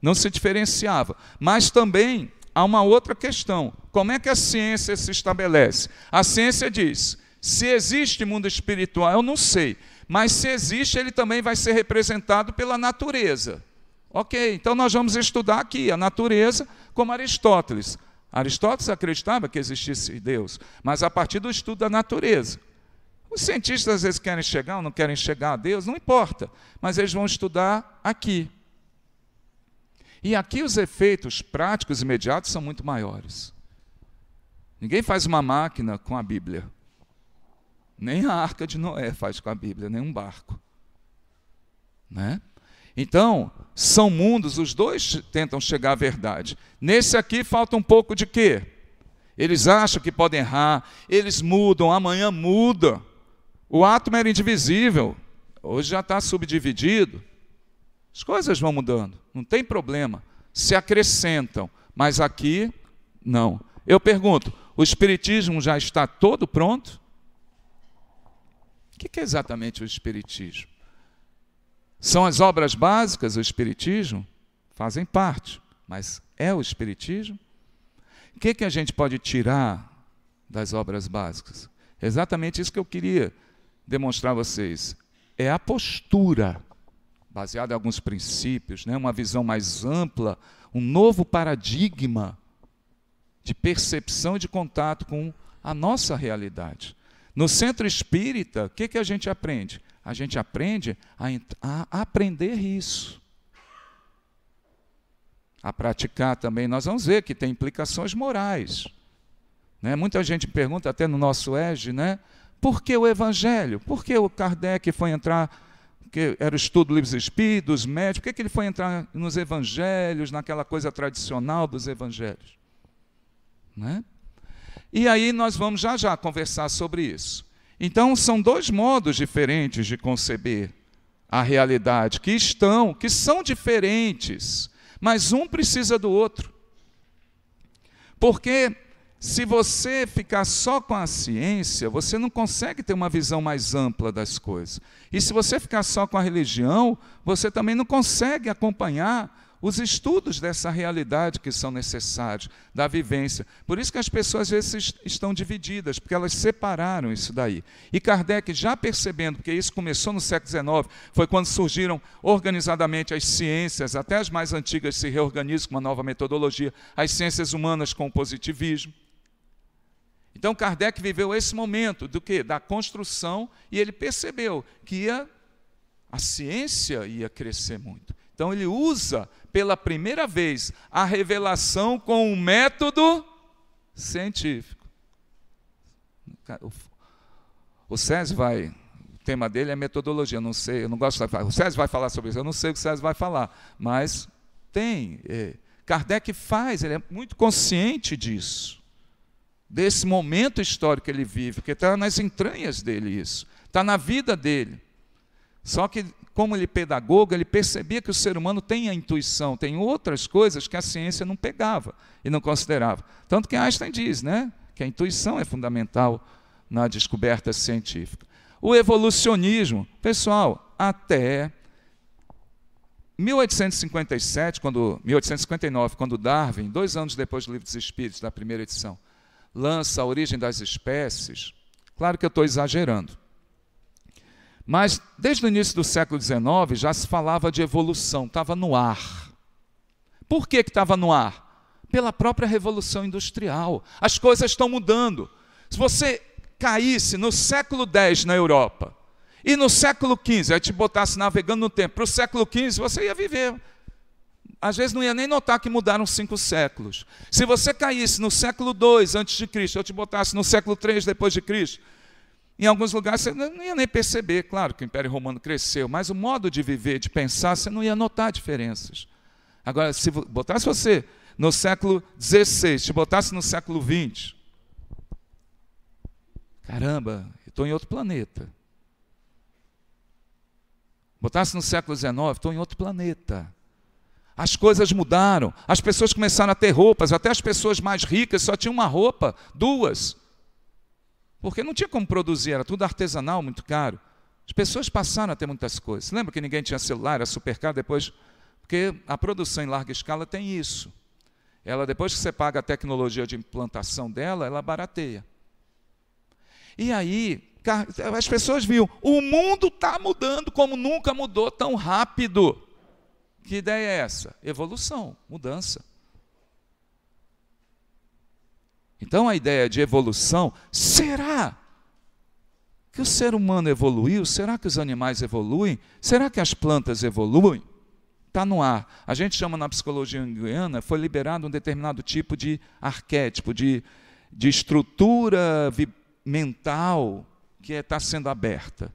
não se diferenciava. Mas também há uma outra questão: como é que a ciência se estabelece? A ciência diz: se existe mundo espiritual, eu não sei, mas se existe, ele também vai ser representado pela natureza. Ok, então nós vamos estudar aqui a natureza como Aristóteles. Aristóteles acreditava que existisse Deus, mas a partir do estudo da natureza. Os cientistas às vezes querem chegar ou não querem chegar a Deus, não importa, mas eles vão estudar aqui. E aqui os efeitos práticos imediatos são muito maiores. Ninguém faz uma máquina com a Bíblia. Nem a arca de Noé faz com a Bíblia, nem um barco. Né? Então, são mundos, os dois tentam chegar à verdade. Nesse aqui falta um pouco de quê? Eles acham que podem errar, eles mudam, amanhã muda. O átomo era indivisível, hoje já está subdividido. As coisas vão mudando, não tem problema, se acrescentam, mas aqui não. Eu pergunto: o Espiritismo já está todo pronto? O que é exatamente o Espiritismo? São as obras básicas o Espiritismo? Fazem parte, mas é o Espiritismo? O que, é que a gente pode tirar das obras básicas? Exatamente isso que eu queria demonstrar a vocês é a postura, baseada em alguns princípios, né, uma visão mais ampla, um novo paradigma de percepção e de contato com a nossa realidade. No centro espírita, o que, que a gente aprende? A gente aprende a, a aprender isso a praticar também, nós vamos ver que tem implicações morais. Né? Muita gente pergunta, até no nosso EGE, né? Por que o Evangelho? Por que o Kardec foi entrar, que era o estudo livros espíritos, médicos, por que, que ele foi entrar nos Evangelhos, naquela coisa tradicional dos Evangelhos? Né? E aí nós vamos já já conversar sobre isso. Então, são dois modos diferentes de conceber a realidade, que estão, que são diferentes, mas um precisa do outro. Porque se você ficar só com a ciência, você não consegue ter uma visão mais ampla das coisas. E se você ficar só com a religião, você também não consegue acompanhar os estudos dessa realidade que são necessários, da vivência. Por isso que as pessoas às vezes estão divididas, porque elas separaram isso daí. E Kardec, já percebendo, porque isso começou no século XIX, foi quando surgiram organizadamente as ciências, até as mais antigas se reorganizam com uma nova metodologia, as ciências humanas com o positivismo. Então Kardec viveu esse momento do que da construção e ele percebeu que ia, a ciência ia crescer muito. Então ele usa pela primeira vez a revelação com um método científico. O César vai o tema dele é metodologia, não sei, eu não gosto de falar. O César vai falar sobre isso, eu não sei o que o César vai falar, mas tem. É, Kardec faz, ele é muito consciente disso desse momento histórico que ele vive, porque está nas entranhas dele isso, está na vida dele. Só que, como ele é pedagogo, ele percebia que o ser humano tem a intuição, tem outras coisas que a ciência não pegava e não considerava. Tanto que Einstein diz né, que a intuição é fundamental na descoberta científica. O evolucionismo, pessoal, até 1857, quando, 1859, quando Darwin, dois anos depois do Livro dos Espíritos, da primeira edição, lança a origem das espécies, claro que eu estou exagerando. Mas desde o início do século XIX já se falava de evolução, estava no ar. Por que estava no ar? Pela própria revolução industrial. As coisas estão mudando. Se você caísse no século X na Europa e no século XV, aí te botasse navegando no tempo, para o século XV você ia viver às vezes não ia nem notar que mudaram cinco séculos. Se você caísse no século II antes de Cristo, eu te botasse no século III depois de Cristo, em alguns lugares você não ia nem perceber. Claro que o Império Romano cresceu, mas o modo de viver, de pensar, você não ia notar diferenças. Agora, se botasse você no século XVI, te botasse no século XX, caramba, estou em outro planeta. Botasse no século XIX, estou em outro planeta. As coisas mudaram, as pessoas começaram a ter roupas, até as pessoas mais ricas só tinham uma roupa, duas. Porque não tinha como produzir, era tudo artesanal, muito caro. As pessoas passaram a ter muitas coisas. Lembra que ninguém tinha celular, era caro depois? Porque a produção em larga escala tem isso. Ela, depois que você paga a tecnologia de implantação dela, ela barateia. E aí, as pessoas viam, o mundo está mudando como nunca mudou tão rápido. Que ideia é essa? Evolução, mudança. Então a ideia de evolução, será que o ser humano evoluiu? Será que os animais evoluem? Será que as plantas evoluem? Está no ar. A gente chama na psicologia anguiana, foi liberado um determinado tipo de arquétipo, de, de estrutura mental que está é, sendo aberta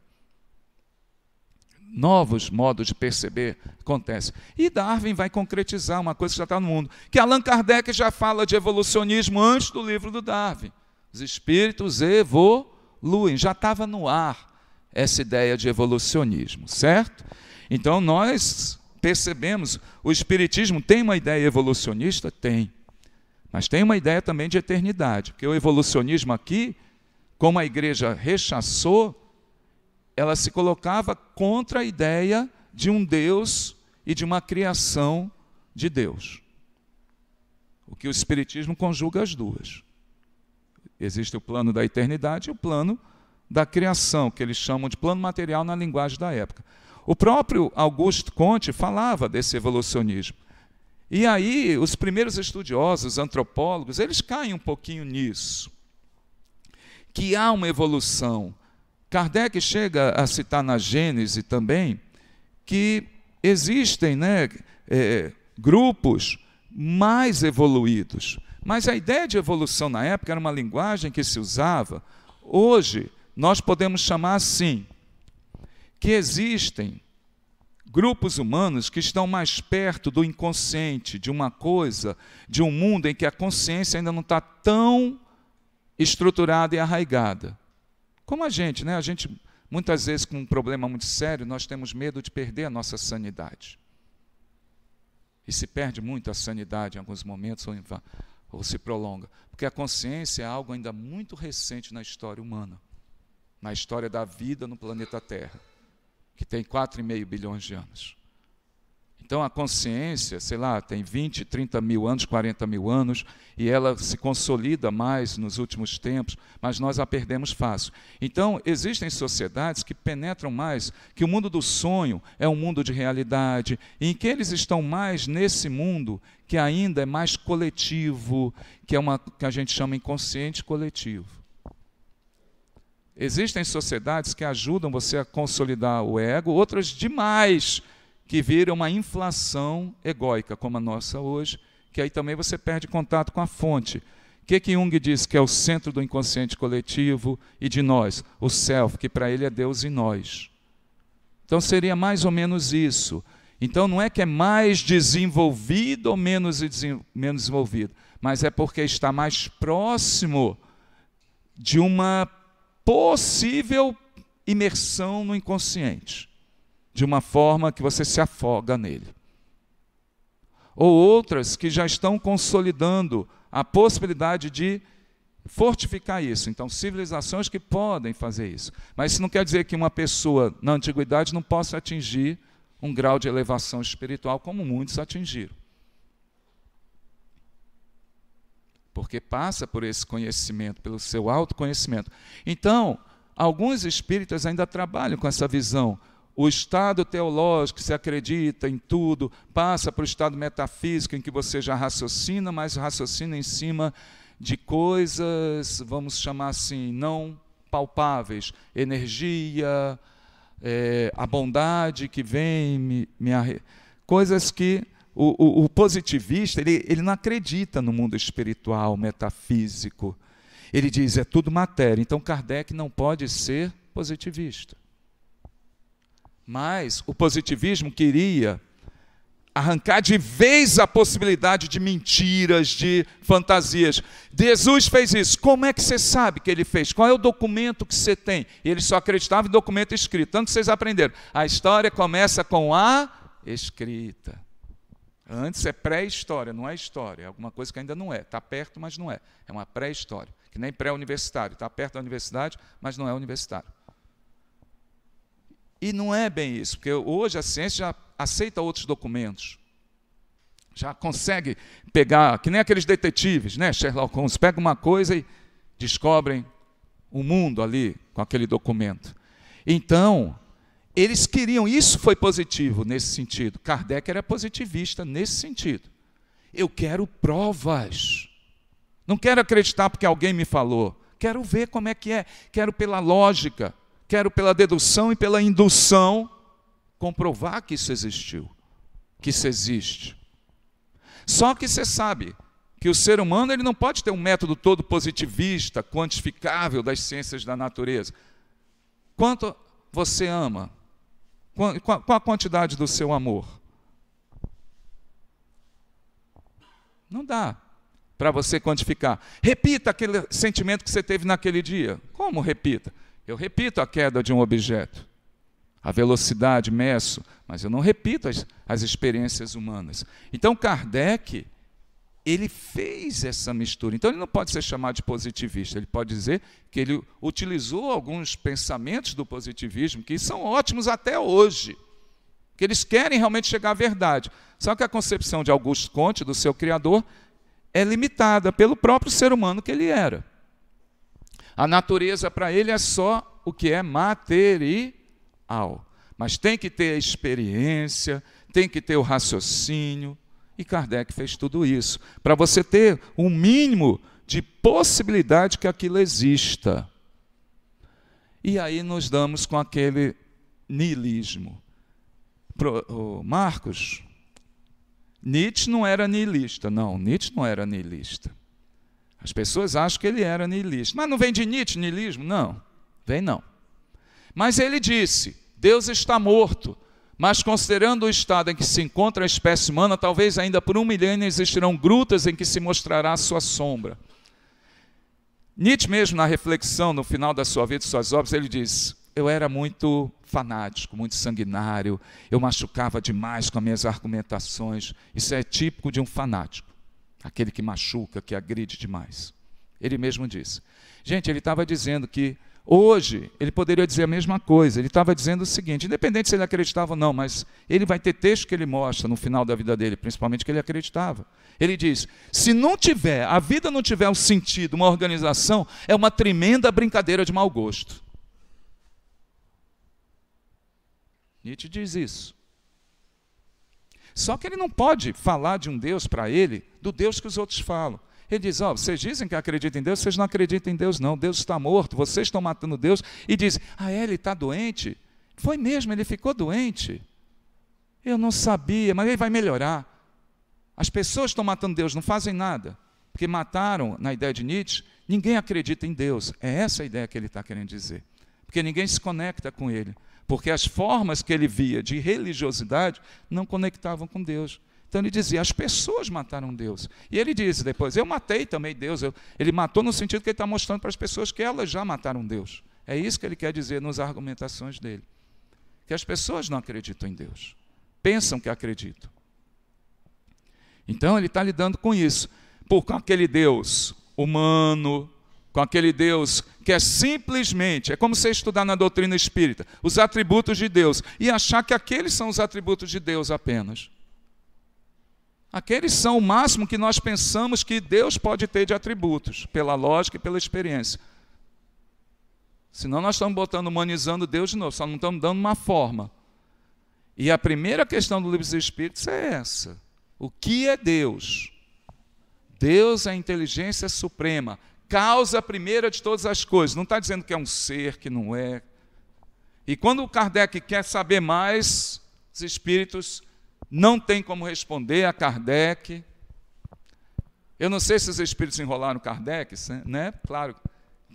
novos modos de perceber acontecem. E Darwin vai concretizar uma coisa que já está no mundo, que Allan Kardec já fala de evolucionismo antes do livro do Darwin. Os espíritos evoluem, já estava no ar essa ideia de evolucionismo, certo? Então nós percebemos, o espiritismo tem uma ideia evolucionista? Tem. Mas tem uma ideia também de eternidade, porque o evolucionismo aqui, como a igreja rechaçou, ela se colocava contra a ideia de um Deus e de uma criação de Deus. O que o Espiritismo conjuga as duas. Existe o plano da eternidade e o plano da criação, que eles chamam de plano material na linguagem da época. O próprio Augusto Conte falava desse evolucionismo. E aí, os primeiros estudiosos, antropólogos, eles caem um pouquinho nisso. Que há uma evolução, Kardec chega a citar na Gênese também que existem né, é, grupos mais evoluídos. Mas a ideia de evolução na época era uma linguagem que se usava. Hoje, nós podemos chamar assim: que existem grupos humanos que estão mais perto do inconsciente, de uma coisa, de um mundo em que a consciência ainda não está tão estruturada e arraigada. Como a gente, né? A gente, muitas vezes, com um problema muito sério, nós temos medo de perder a nossa sanidade. E se perde muito a sanidade em alguns momentos ou, em, ou se prolonga. Porque a consciência é algo ainda muito recente na história humana, na história da vida no planeta Terra, que tem 4,5 bilhões de anos. Então a consciência, sei lá, tem 20, 30 mil anos, 40 mil anos, e ela se consolida mais nos últimos tempos, mas nós a perdemos fácil. Então existem sociedades que penetram mais, que o mundo do sonho é um mundo de realidade, em que eles estão mais nesse mundo que ainda é mais coletivo, que é uma que a gente chama inconsciente coletivo. Existem sociedades que ajudam você a consolidar o ego, outras demais que vira uma inflação egóica, como a nossa hoje, que aí também você perde contato com a fonte. O que, que Jung diz que é o centro do inconsciente coletivo e de nós? O self, que para ele é Deus em nós. Então seria mais ou menos isso. Então não é que é mais desenvolvido ou menos, menos desenvolvido, mas é porque está mais próximo de uma possível imersão no inconsciente de uma forma que você se afoga nele. Ou outras que já estão consolidando a possibilidade de fortificar isso. Então, civilizações que podem fazer isso. Mas isso não quer dizer que uma pessoa na antiguidade não possa atingir um grau de elevação espiritual como muitos atingiram. Porque passa por esse conhecimento, pelo seu autoconhecimento. Então, alguns espíritas ainda trabalham com essa visão o estado teológico se acredita em tudo, passa para o estado metafísico em que você já raciocina, mas raciocina em cima de coisas, vamos chamar assim, não palpáveis, energia, é, a bondade que vem, me, me arre... coisas que o, o, o, positivista ele, ele não acredita no mundo espiritual, metafísico. Ele diz é tudo matéria. Então Kardec não pode ser positivista. Mas o positivismo queria arrancar de vez a possibilidade de mentiras, de fantasias. Jesus fez isso. Como é que você sabe que ele fez? Qual é o documento que você tem? E ele só acreditava em documento escrito. Tanto que vocês aprenderam. A história começa com a escrita. Antes é pré-história, não é história. É alguma coisa que ainda não é. Está perto, mas não é. É uma pré-história. Que nem pré-universitário. Está perto da universidade, mas não é universitário. E não é bem isso, porque hoje a ciência já aceita outros documentos. Já consegue pegar, que nem aqueles detetives, né, Sherlock Holmes, pega uma coisa e descobrem o mundo ali com aquele documento. Então, eles queriam, isso foi positivo nesse sentido. Kardec era positivista nesse sentido. Eu quero provas. Não quero acreditar porque alguém me falou. Quero ver como é que é. Quero pela lógica quero pela dedução e pela indução comprovar que isso existiu, que isso existe. Só que você sabe que o ser humano ele não pode ter um método todo positivista, quantificável das ciências da natureza. Quanto você ama? Qual a quantidade do seu amor? Não dá para você quantificar. Repita aquele sentimento que você teve naquele dia. Como repita? Eu repito a queda de um objeto. A velocidade meço, mas eu não repito as, as experiências humanas. Então, Kardec, ele fez essa mistura. Então, ele não pode ser chamado de positivista. Ele pode dizer que ele utilizou alguns pensamentos do positivismo que são ótimos até hoje que eles querem realmente chegar à verdade. Só que a concepção de Augusto Conte, do seu criador, é limitada pelo próprio ser humano que ele era. A natureza para ele é só o que é material. Mas tem que ter a experiência, tem que ter o raciocínio. E Kardec fez tudo isso, para você ter um mínimo de possibilidade que aquilo exista. E aí nos damos com aquele niilismo. Marcos, Nietzsche não era niilista, não, Nietzsche não era niilista. As pessoas acham que ele era niilista. Mas não vem de Nietzsche niilismo? Não, vem não. Mas ele disse: Deus está morto, mas considerando o estado em que se encontra a espécie humana, talvez ainda por um milênio existirão grutas em que se mostrará a sua sombra. Nietzsche, mesmo na reflexão no final da sua vida e suas obras, ele diz: Eu era muito fanático, muito sanguinário, eu machucava demais com as minhas argumentações. Isso é típico de um fanático aquele que machuca, que agride demais. Ele mesmo disse. Gente, ele estava dizendo que hoje ele poderia dizer a mesma coisa. Ele estava dizendo o seguinte: independente se ele acreditava ou não, mas ele vai ter texto que ele mostra no final da vida dele, principalmente que ele acreditava. Ele diz: se não tiver, a vida não tiver um sentido, uma organização, é uma tremenda brincadeira de mau gosto. Nietzsche diz isso. Só que ele não pode falar de um Deus para ele, do Deus que os outros falam. Ele diz: Ó, oh, vocês dizem que acreditam em Deus, vocês não acreditam em Deus, não. Deus está morto, vocês estão matando Deus. E diz: Ah, é, ele está doente? Foi mesmo, ele ficou doente. Eu não sabia, mas ele vai melhorar. As pessoas estão matando Deus, não fazem nada. Porque mataram, na ideia de Nietzsche, ninguém acredita em Deus. É essa a ideia que ele está querendo dizer. Porque ninguém se conecta com ele porque as formas que ele via de religiosidade não conectavam com Deus. Então ele dizia: as pessoas mataram Deus. E ele disse depois: eu matei também Deus. Eu, ele matou no sentido que ele está mostrando para as pessoas que elas já mataram Deus. É isso que ele quer dizer nas argumentações dele. Que as pessoas não acreditam em Deus, pensam que acreditam. Então ele está lidando com isso, por com aquele Deus humano, com aquele Deus que é simplesmente, é como você estudar na doutrina espírita, os atributos de Deus e achar que aqueles são os atributos de Deus apenas. Aqueles são o máximo que nós pensamos que Deus pode ter de atributos, pela lógica e pela experiência. Senão nós estamos botando, humanizando Deus de novo, só não estamos dando uma forma. E a primeira questão do livro dos Espíritos é essa: o que é Deus? Deus é a inteligência suprema, causa primeira de todas as coisas. Não está dizendo que é um ser, que não é. E quando o Kardec quer saber mais, os espíritos não têm como responder a Kardec. Eu não sei se os espíritos enrolaram Kardec, né? Claro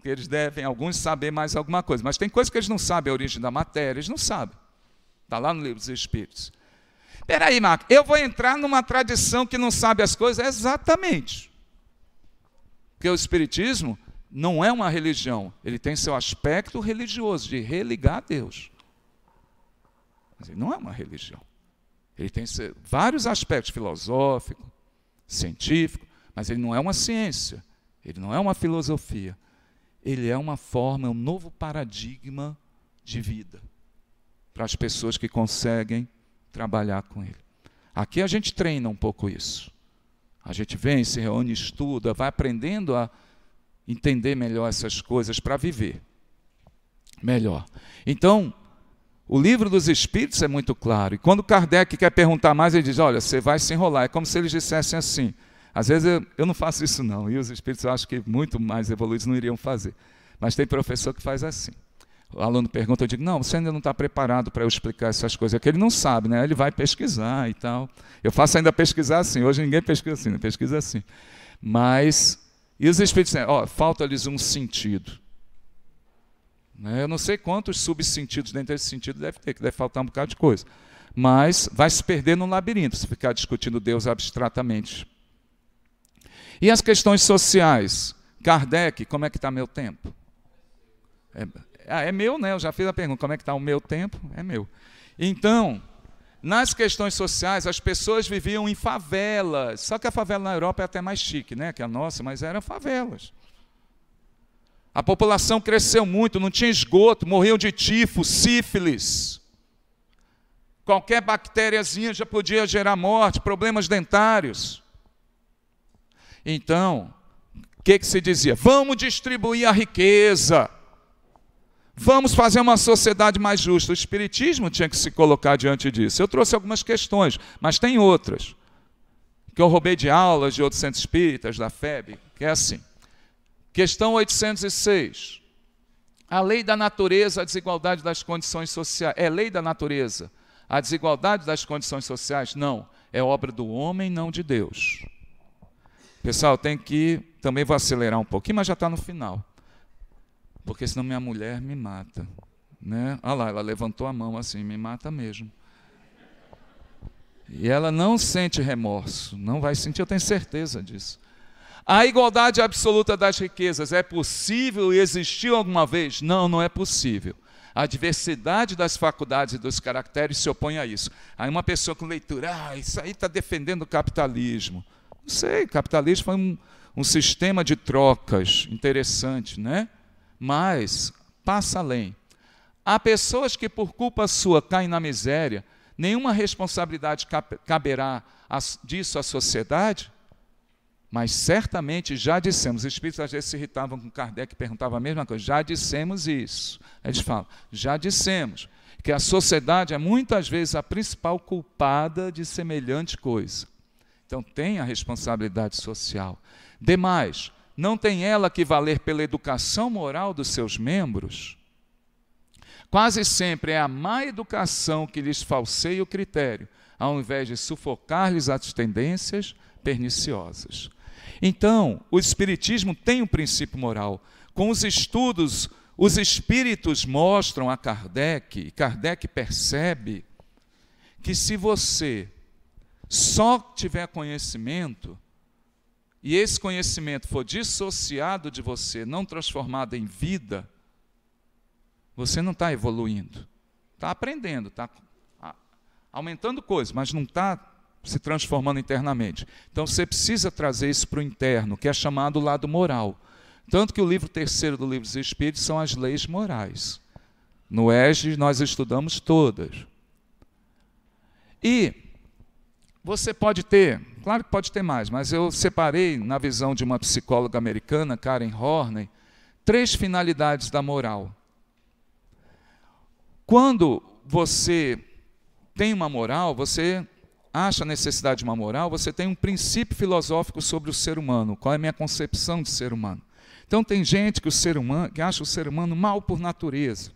que eles devem, alguns, saber mais alguma coisa. Mas tem coisa que eles não sabem, a origem da matéria, eles não sabem. Está lá no livro dos Espíritos. Espera aí, Marco, eu vou entrar numa tradição que não sabe as coisas? Exatamente. Porque o Espiritismo não é uma religião, ele tem seu aspecto religioso, de religar a Deus. Mas ele não é uma religião. Ele tem vários aspectos filosófico, científico, mas ele não é uma ciência, ele não é uma filosofia. Ele é uma forma, um novo paradigma de vida para as pessoas que conseguem trabalhar com ele. Aqui a gente treina um pouco isso. A gente vem, se reúne, estuda, vai aprendendo a entender melhor essas coisas para viver melhor. Então, o livro dos Espíritos é muito claro. E quando Kardec quer perguntar mais, ele diz: Olha, você vai se enrolar. É como se eles dissessem assim. Às vezes eu, eu não faço isso, não. E os Espíritos eu acho que muito mais evoluídos não iriam fazer. Mas tem professor que faz assim o aluno pergunta, eu digo, não, você ainda não está preparado para eu explicar essas coisas, é que ele não sabe, né? Ele vai pesquisar e tal. Eu faço ainda pesquisar assim, hoje ninguém pesquisa assim, né? pesquisa assim. Mas, e os Espíritos dizem, ó, falta-lhes um sentido. Né? Eu não sei quantos subsentidos dentro desse sentido deve ter, que deve faltar um bocado de coisa. Mas vai se perder num labirinto se ficar discutindo Deus abstratamente. E as questões sociais? Kardec, como é que está meu tempo? É, ah, é meu, né? Eu já fiz a pergunta, como é que está o meu tempo? É meu. Então, nas questões sociais, as pessoas viviam em favelas. Só que a favela na Europa é até mais chique, né? Que a nossa, mas eram favelas. A população cresceu muito, não tinha esgoto, morriam de tifo, sífilis. Qualquer bactériazinha já podia gerar morte, problemas dentários. Então, o que, que se dizia? Vamos distribuir a riqueza. Vamos fazer uma sociedade mais justa. O Espiritismo tinha que se colocar diante disso. Eu trouxe algumas questões, mas tem outras. Que eu roubei de aulas de outros centros espíritas, da FEB, que é assim. Questão 806. A lei da natureza, a desigualdade das condições sociais. É lei da natureza. A desigualdade das condições sociais? Não. É obra do homem, não de Deus. Pessoal, tem que. Também vou acelerar um pouquinho, mas já está no final porque senão minha mulher me mata. Né? Ah lá, ela levantou a mão assim, me mata mesmo. E ela não sente remorso, não vai sentir, eu tenho certeza disso. A igualdade absoluta das riquezas é possível e existiu alguma vez? Não, não é possível. A diversidade das faculdades e dos caracteres se opõe a isso. Aí uma pessoa com leitura, ah, isso aí está defendendo o capitalismo. Não sei, o capitalismo foi um, um sistema de trocas interessante, né? Mas passa além. Há pessoas que, por culpa sua, caem na miséria, nenhuma responsabilidade caberá disso à sociedade, mas certamente já dissemos, os espíritos às vezes se irritavam com Kardec e perguntavam a mesma coisa, já dissemos isso. Eles falam, já dissemos que a sociedade é muitas vezes a principal culpada de semelhante coisa. Então tem a responsabilidade social. Demais, não tem ela que valer pela educação moral dos seus membros? Quase sempre é a má educação que lhes falseia o critério, ao invés de sufocar-lhes as tendências perniciosas. Então, o Espiritismo tem um princípio moral. Com os estudos, os espíritos mostram a Kardec, e Kardec percebe que se você só tiver conhecimento, e esse conhecimento for dissociado de você, não transformado em vida, você não está evoluindo. Está aprendendo, está aumentando coisas, mas não está se transformando internamente. Então você precisa trazer isso para o interno, que é chamado lado moral. Tanto que o livro terceiro do Livro dos Espíritos são as leis morais. No ESG nós estudamos todas. E você pode ter Claro que pode ter mais, mas eu separei, na visão de uma psicóloga americana, Karen Horney, três finalidades da moral. Quando você tem uma moral, você acha a necessidade de uma moral, você tem um princípio filosófico sobre o ser humano, qual é a minha concepção de ser humano. Então tem gente que, o ser humano, que acha o ser humano mal por natureza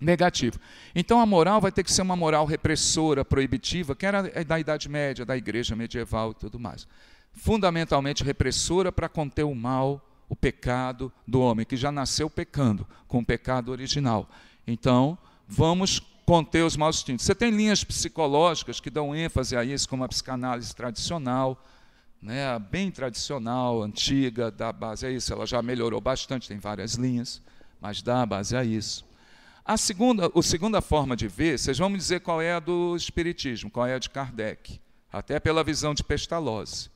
negativo. Então a moral vai ter que ser uma moral repressora, proibitiva, que era da Idade Média, da Igreja Medieval e tudo mais. Fundamentalmente repressora para conter o mal, o pecado do homem, que já nasceu pecando, com o pecado original. Então, vamos conter os maus instintos. Você tem linhas psicológicas que dão ênfase a isso, como a psicanálise tradicional, né, bem tradicional, antiga, dá base a isso. Ela já melhorou bastante, tem várias linhas, mas dá base a isso. A segunda, a segunda forma de ver, vocês vão me dizer qual é a do Espiritismo, qual é a de Kardec, até pela visão de Pestalozzi.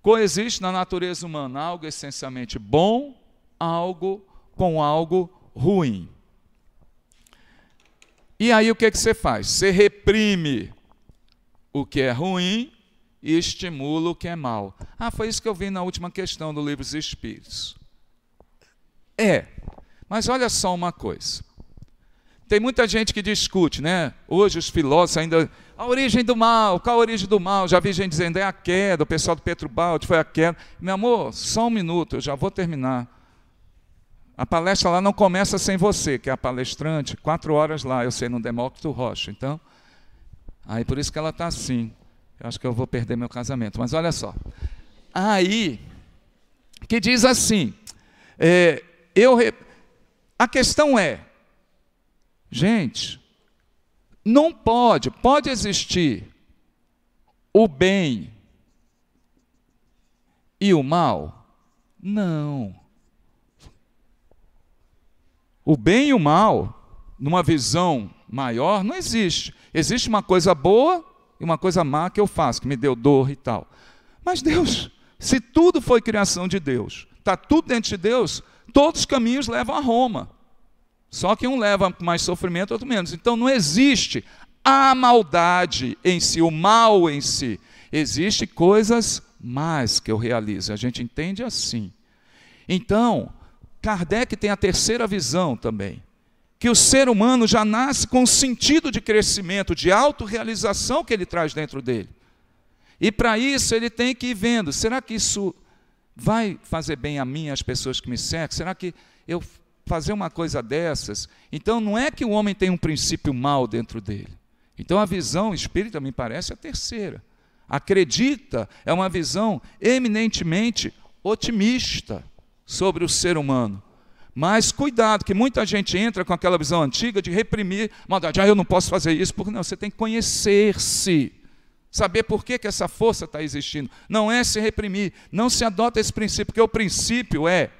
Coexiste na natureza humana algo essencialmente bom, algo com algo ruim. E aí o que, é que você faz? Você reprime o que é ruim e estimula o que é mal. Ah, foi isso que eu vi na última questão do Livro dos Espíritos. É, mas olha só uma coisa. Tem muita gente que discute, né? Hoje os filósofos ainda. A origem do mal, qual a origem do mal? Já vi gente dizendo, é a queda, o pessoal do Balde foi a queda. Meu amor, só um minuto, eu já vou terminar. A palestra lá não começa sem você, que é a palestrante, quatro horas lá, eu sei, no Demócrito Rocha. Então, aí por isso que ela está assim. Eu acho que eu vou perder meu casamento, mas olha só. Aí, que diz assim, é, eu. A questão é, Gente, não pode, pode existir o bem e o mal? Não. O bem e o mal, numa visão maior, não existe. Existe uma coisa boa e uma coisa má que eu faço, que me deu dor e tal. Mas Deus, se tudo foi criação de Deus, está tudo dentro de Deus, todos os caminhos levam a Roma. Só que um leva mais sofrimento, outro menos. Então não existe a maldade em si, o mal em si. Existe coisas más que eu realizo. A gente entende assim. Então, Kardec tem a terceira visão também. Que o ser humano já nasce com um sentido de crescimento, de autorrealização que ele traz dentro dele. E para isso ele tem que ir vendo: será que isso vai fazer bem a mim, às pessoas que me cercam? Será que eu fazer uma coisa dessas. Então não é que o homem tem um princípio mal dentro dele. Então a visão espírita me parece a é terceira. Acredita é uma visão eminentemente otimista sobre o ser humano. Mas cuidado, que muita gente entra com aquela visão antiga de reprimir maldade. Ah, eu não posso fazer isso, porque não, você tem que conhecer-se. Saber por que, que essa força está existindo. Não é se reprimir, não se adota esse princípio, porque o princípio é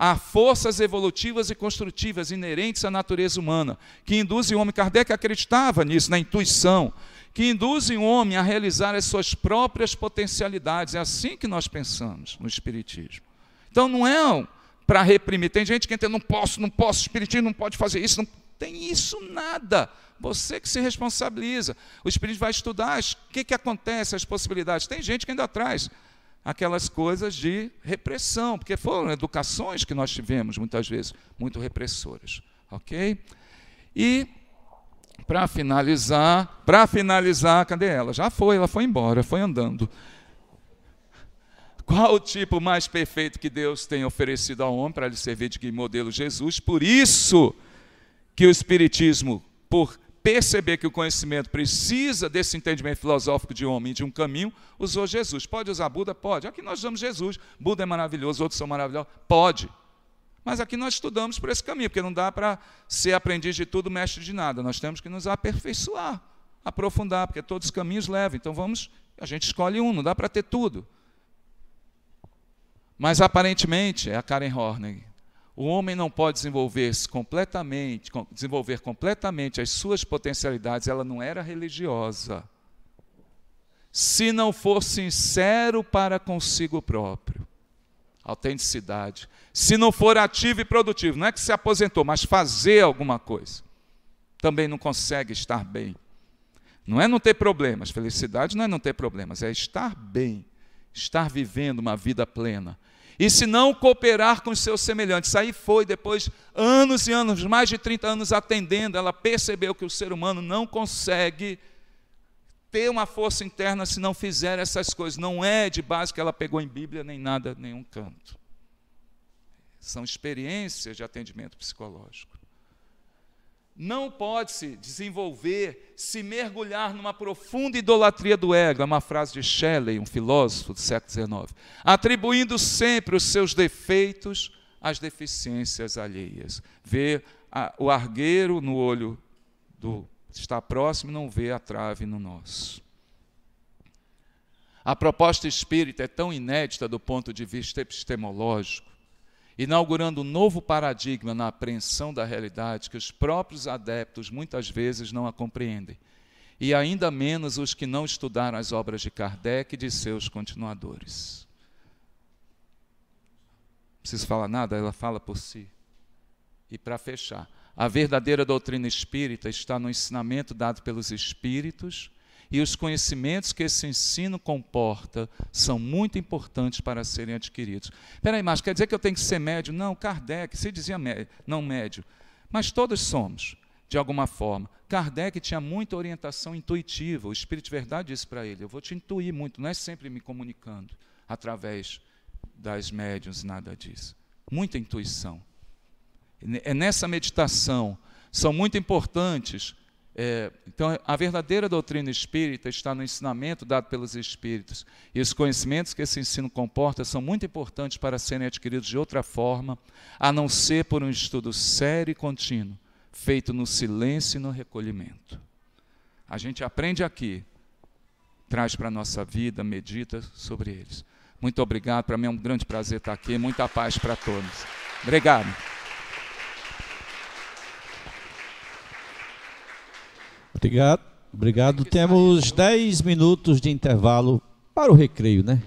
há forças evolutivas e construtivas inerentes à natureza humana, que induzem o homem, Kardec acreditava nisso, na intuição, que induzem o homem a realizar as suas próprias potencialidades. É assim que nós pensamos no Espiritismo. Então não é para reprimir. Tem gente que entende, não posso, não posso, o Espiritismo não pode fazer isso. Não tem isso nada. Você que se responsabiliza. O Espírito vai estudar o que, que acontece, as possibilidades. Tem gente que ainda traz aquelas coisas de repressão, porque foram educações que nós tivemos muitas vezes muito repressoras, ok? E para finalizar, para finalizar, cadê ela? Já foi, ela foi embora, foi andando. Qual o tipo mais perfeito que Deus tem oferecido ao homem para lhe servir de modelo Jesus? Por isso que o espiritismo, por perceber que o conhecimento precisa desse entendimento filosófico de homem, de um caminho, usou Jesus. Pode usar Buda? Pode. Aqui nós usamos Jesus. Buda é maravilhoso, outros são maravilhosos. Pode. Mas aqui nós estudamos por esse caminho, porque não dá para ser aprendiz de tudo, mestre de nada. Nós temos que nos aperfeiçoar, aprofundar, porque todos os caminhos levam. Então vamos, a gente escolhe um, não dá para ter tudo. Mas aparentemente, é a Karen Horney, o homem não pode desenvolver-se completamente, desenvolver completamente as suas potencialidades, ela não era religiosa. Se não for sincero para consigo próprio. Autenticidade. Se não for ativo e produtivo, não é que se aposentou, mas fazer alguma coisa. Também não consegue estar bem. Não é não ter problemas, felicidade não é não ter problemas, é estar bem, estar vivendo uma vida plena e se não cooperar com os seus semelhantes, aí foi depois anos e anos, mais de 30 anos atendendo, ela percebeu que o ser humano não consegue ter uma força interna se não fizer essas coisas. Não é de base que ela pegou em Bíblia nem nada, nenhum canto. São experiências de atendimento psicológico não pode se desenvolver, se mergulhar numa profunda idolatria do ego, é uma frase de Shelley, um filósofo do século XIX, atribuindo sempre os seus defeitos às deficiências alheias. Ver a, o argueiro no olho do está próximo não vê a trave no nosso. A proposta espírita é tão inédita do ponto de vista epistemológico inaugurando um novo paradigma na apreensão da realidade que os próprios adeptos muitas vezes não a compreendem, e ainda menos os que não estudaram as obras de Kardec e de seus continuadores. Não preciso falar nada, ela fala por si. E para fechar, a verdadeira doutrina espírita está no ensinamento dado pelos espíritos e os conhecimentos que esse ensino comporta são muito importantes para serem adquiridos. Espera aí, mas quer dizer que eu tenho que ser médio? Não, Kardec se dizia médio, não médio, mas todos somos, de alguma forma. Kardec tinha muita orientação intuitiva, o Espírito de Verdade disse para ele, eu vou te intuir muito, não é sempre me comunicando através das médiuns, nada disso. Muita intuição. É nessa meditação, são muito importantes é, então, a verdadeira doutrina espírita está no ensinamento dado pelos espíritos. E os conhecimentos que esse ensino comporta são muito importantes para serem adquiridos de outra forma, a não ser por um estudo sério e contínuo, feito no silêncio e no recolhimento. A gente aprende aqui, traz para a nossa vida, medita sobre eles. Muito obrigado, para mim é um grande prazer estar aqui. Muita paz para todos. Obrigado. Obrigado. Obrigado. Temos 10 então. minutos de intervalo para o recreio, né?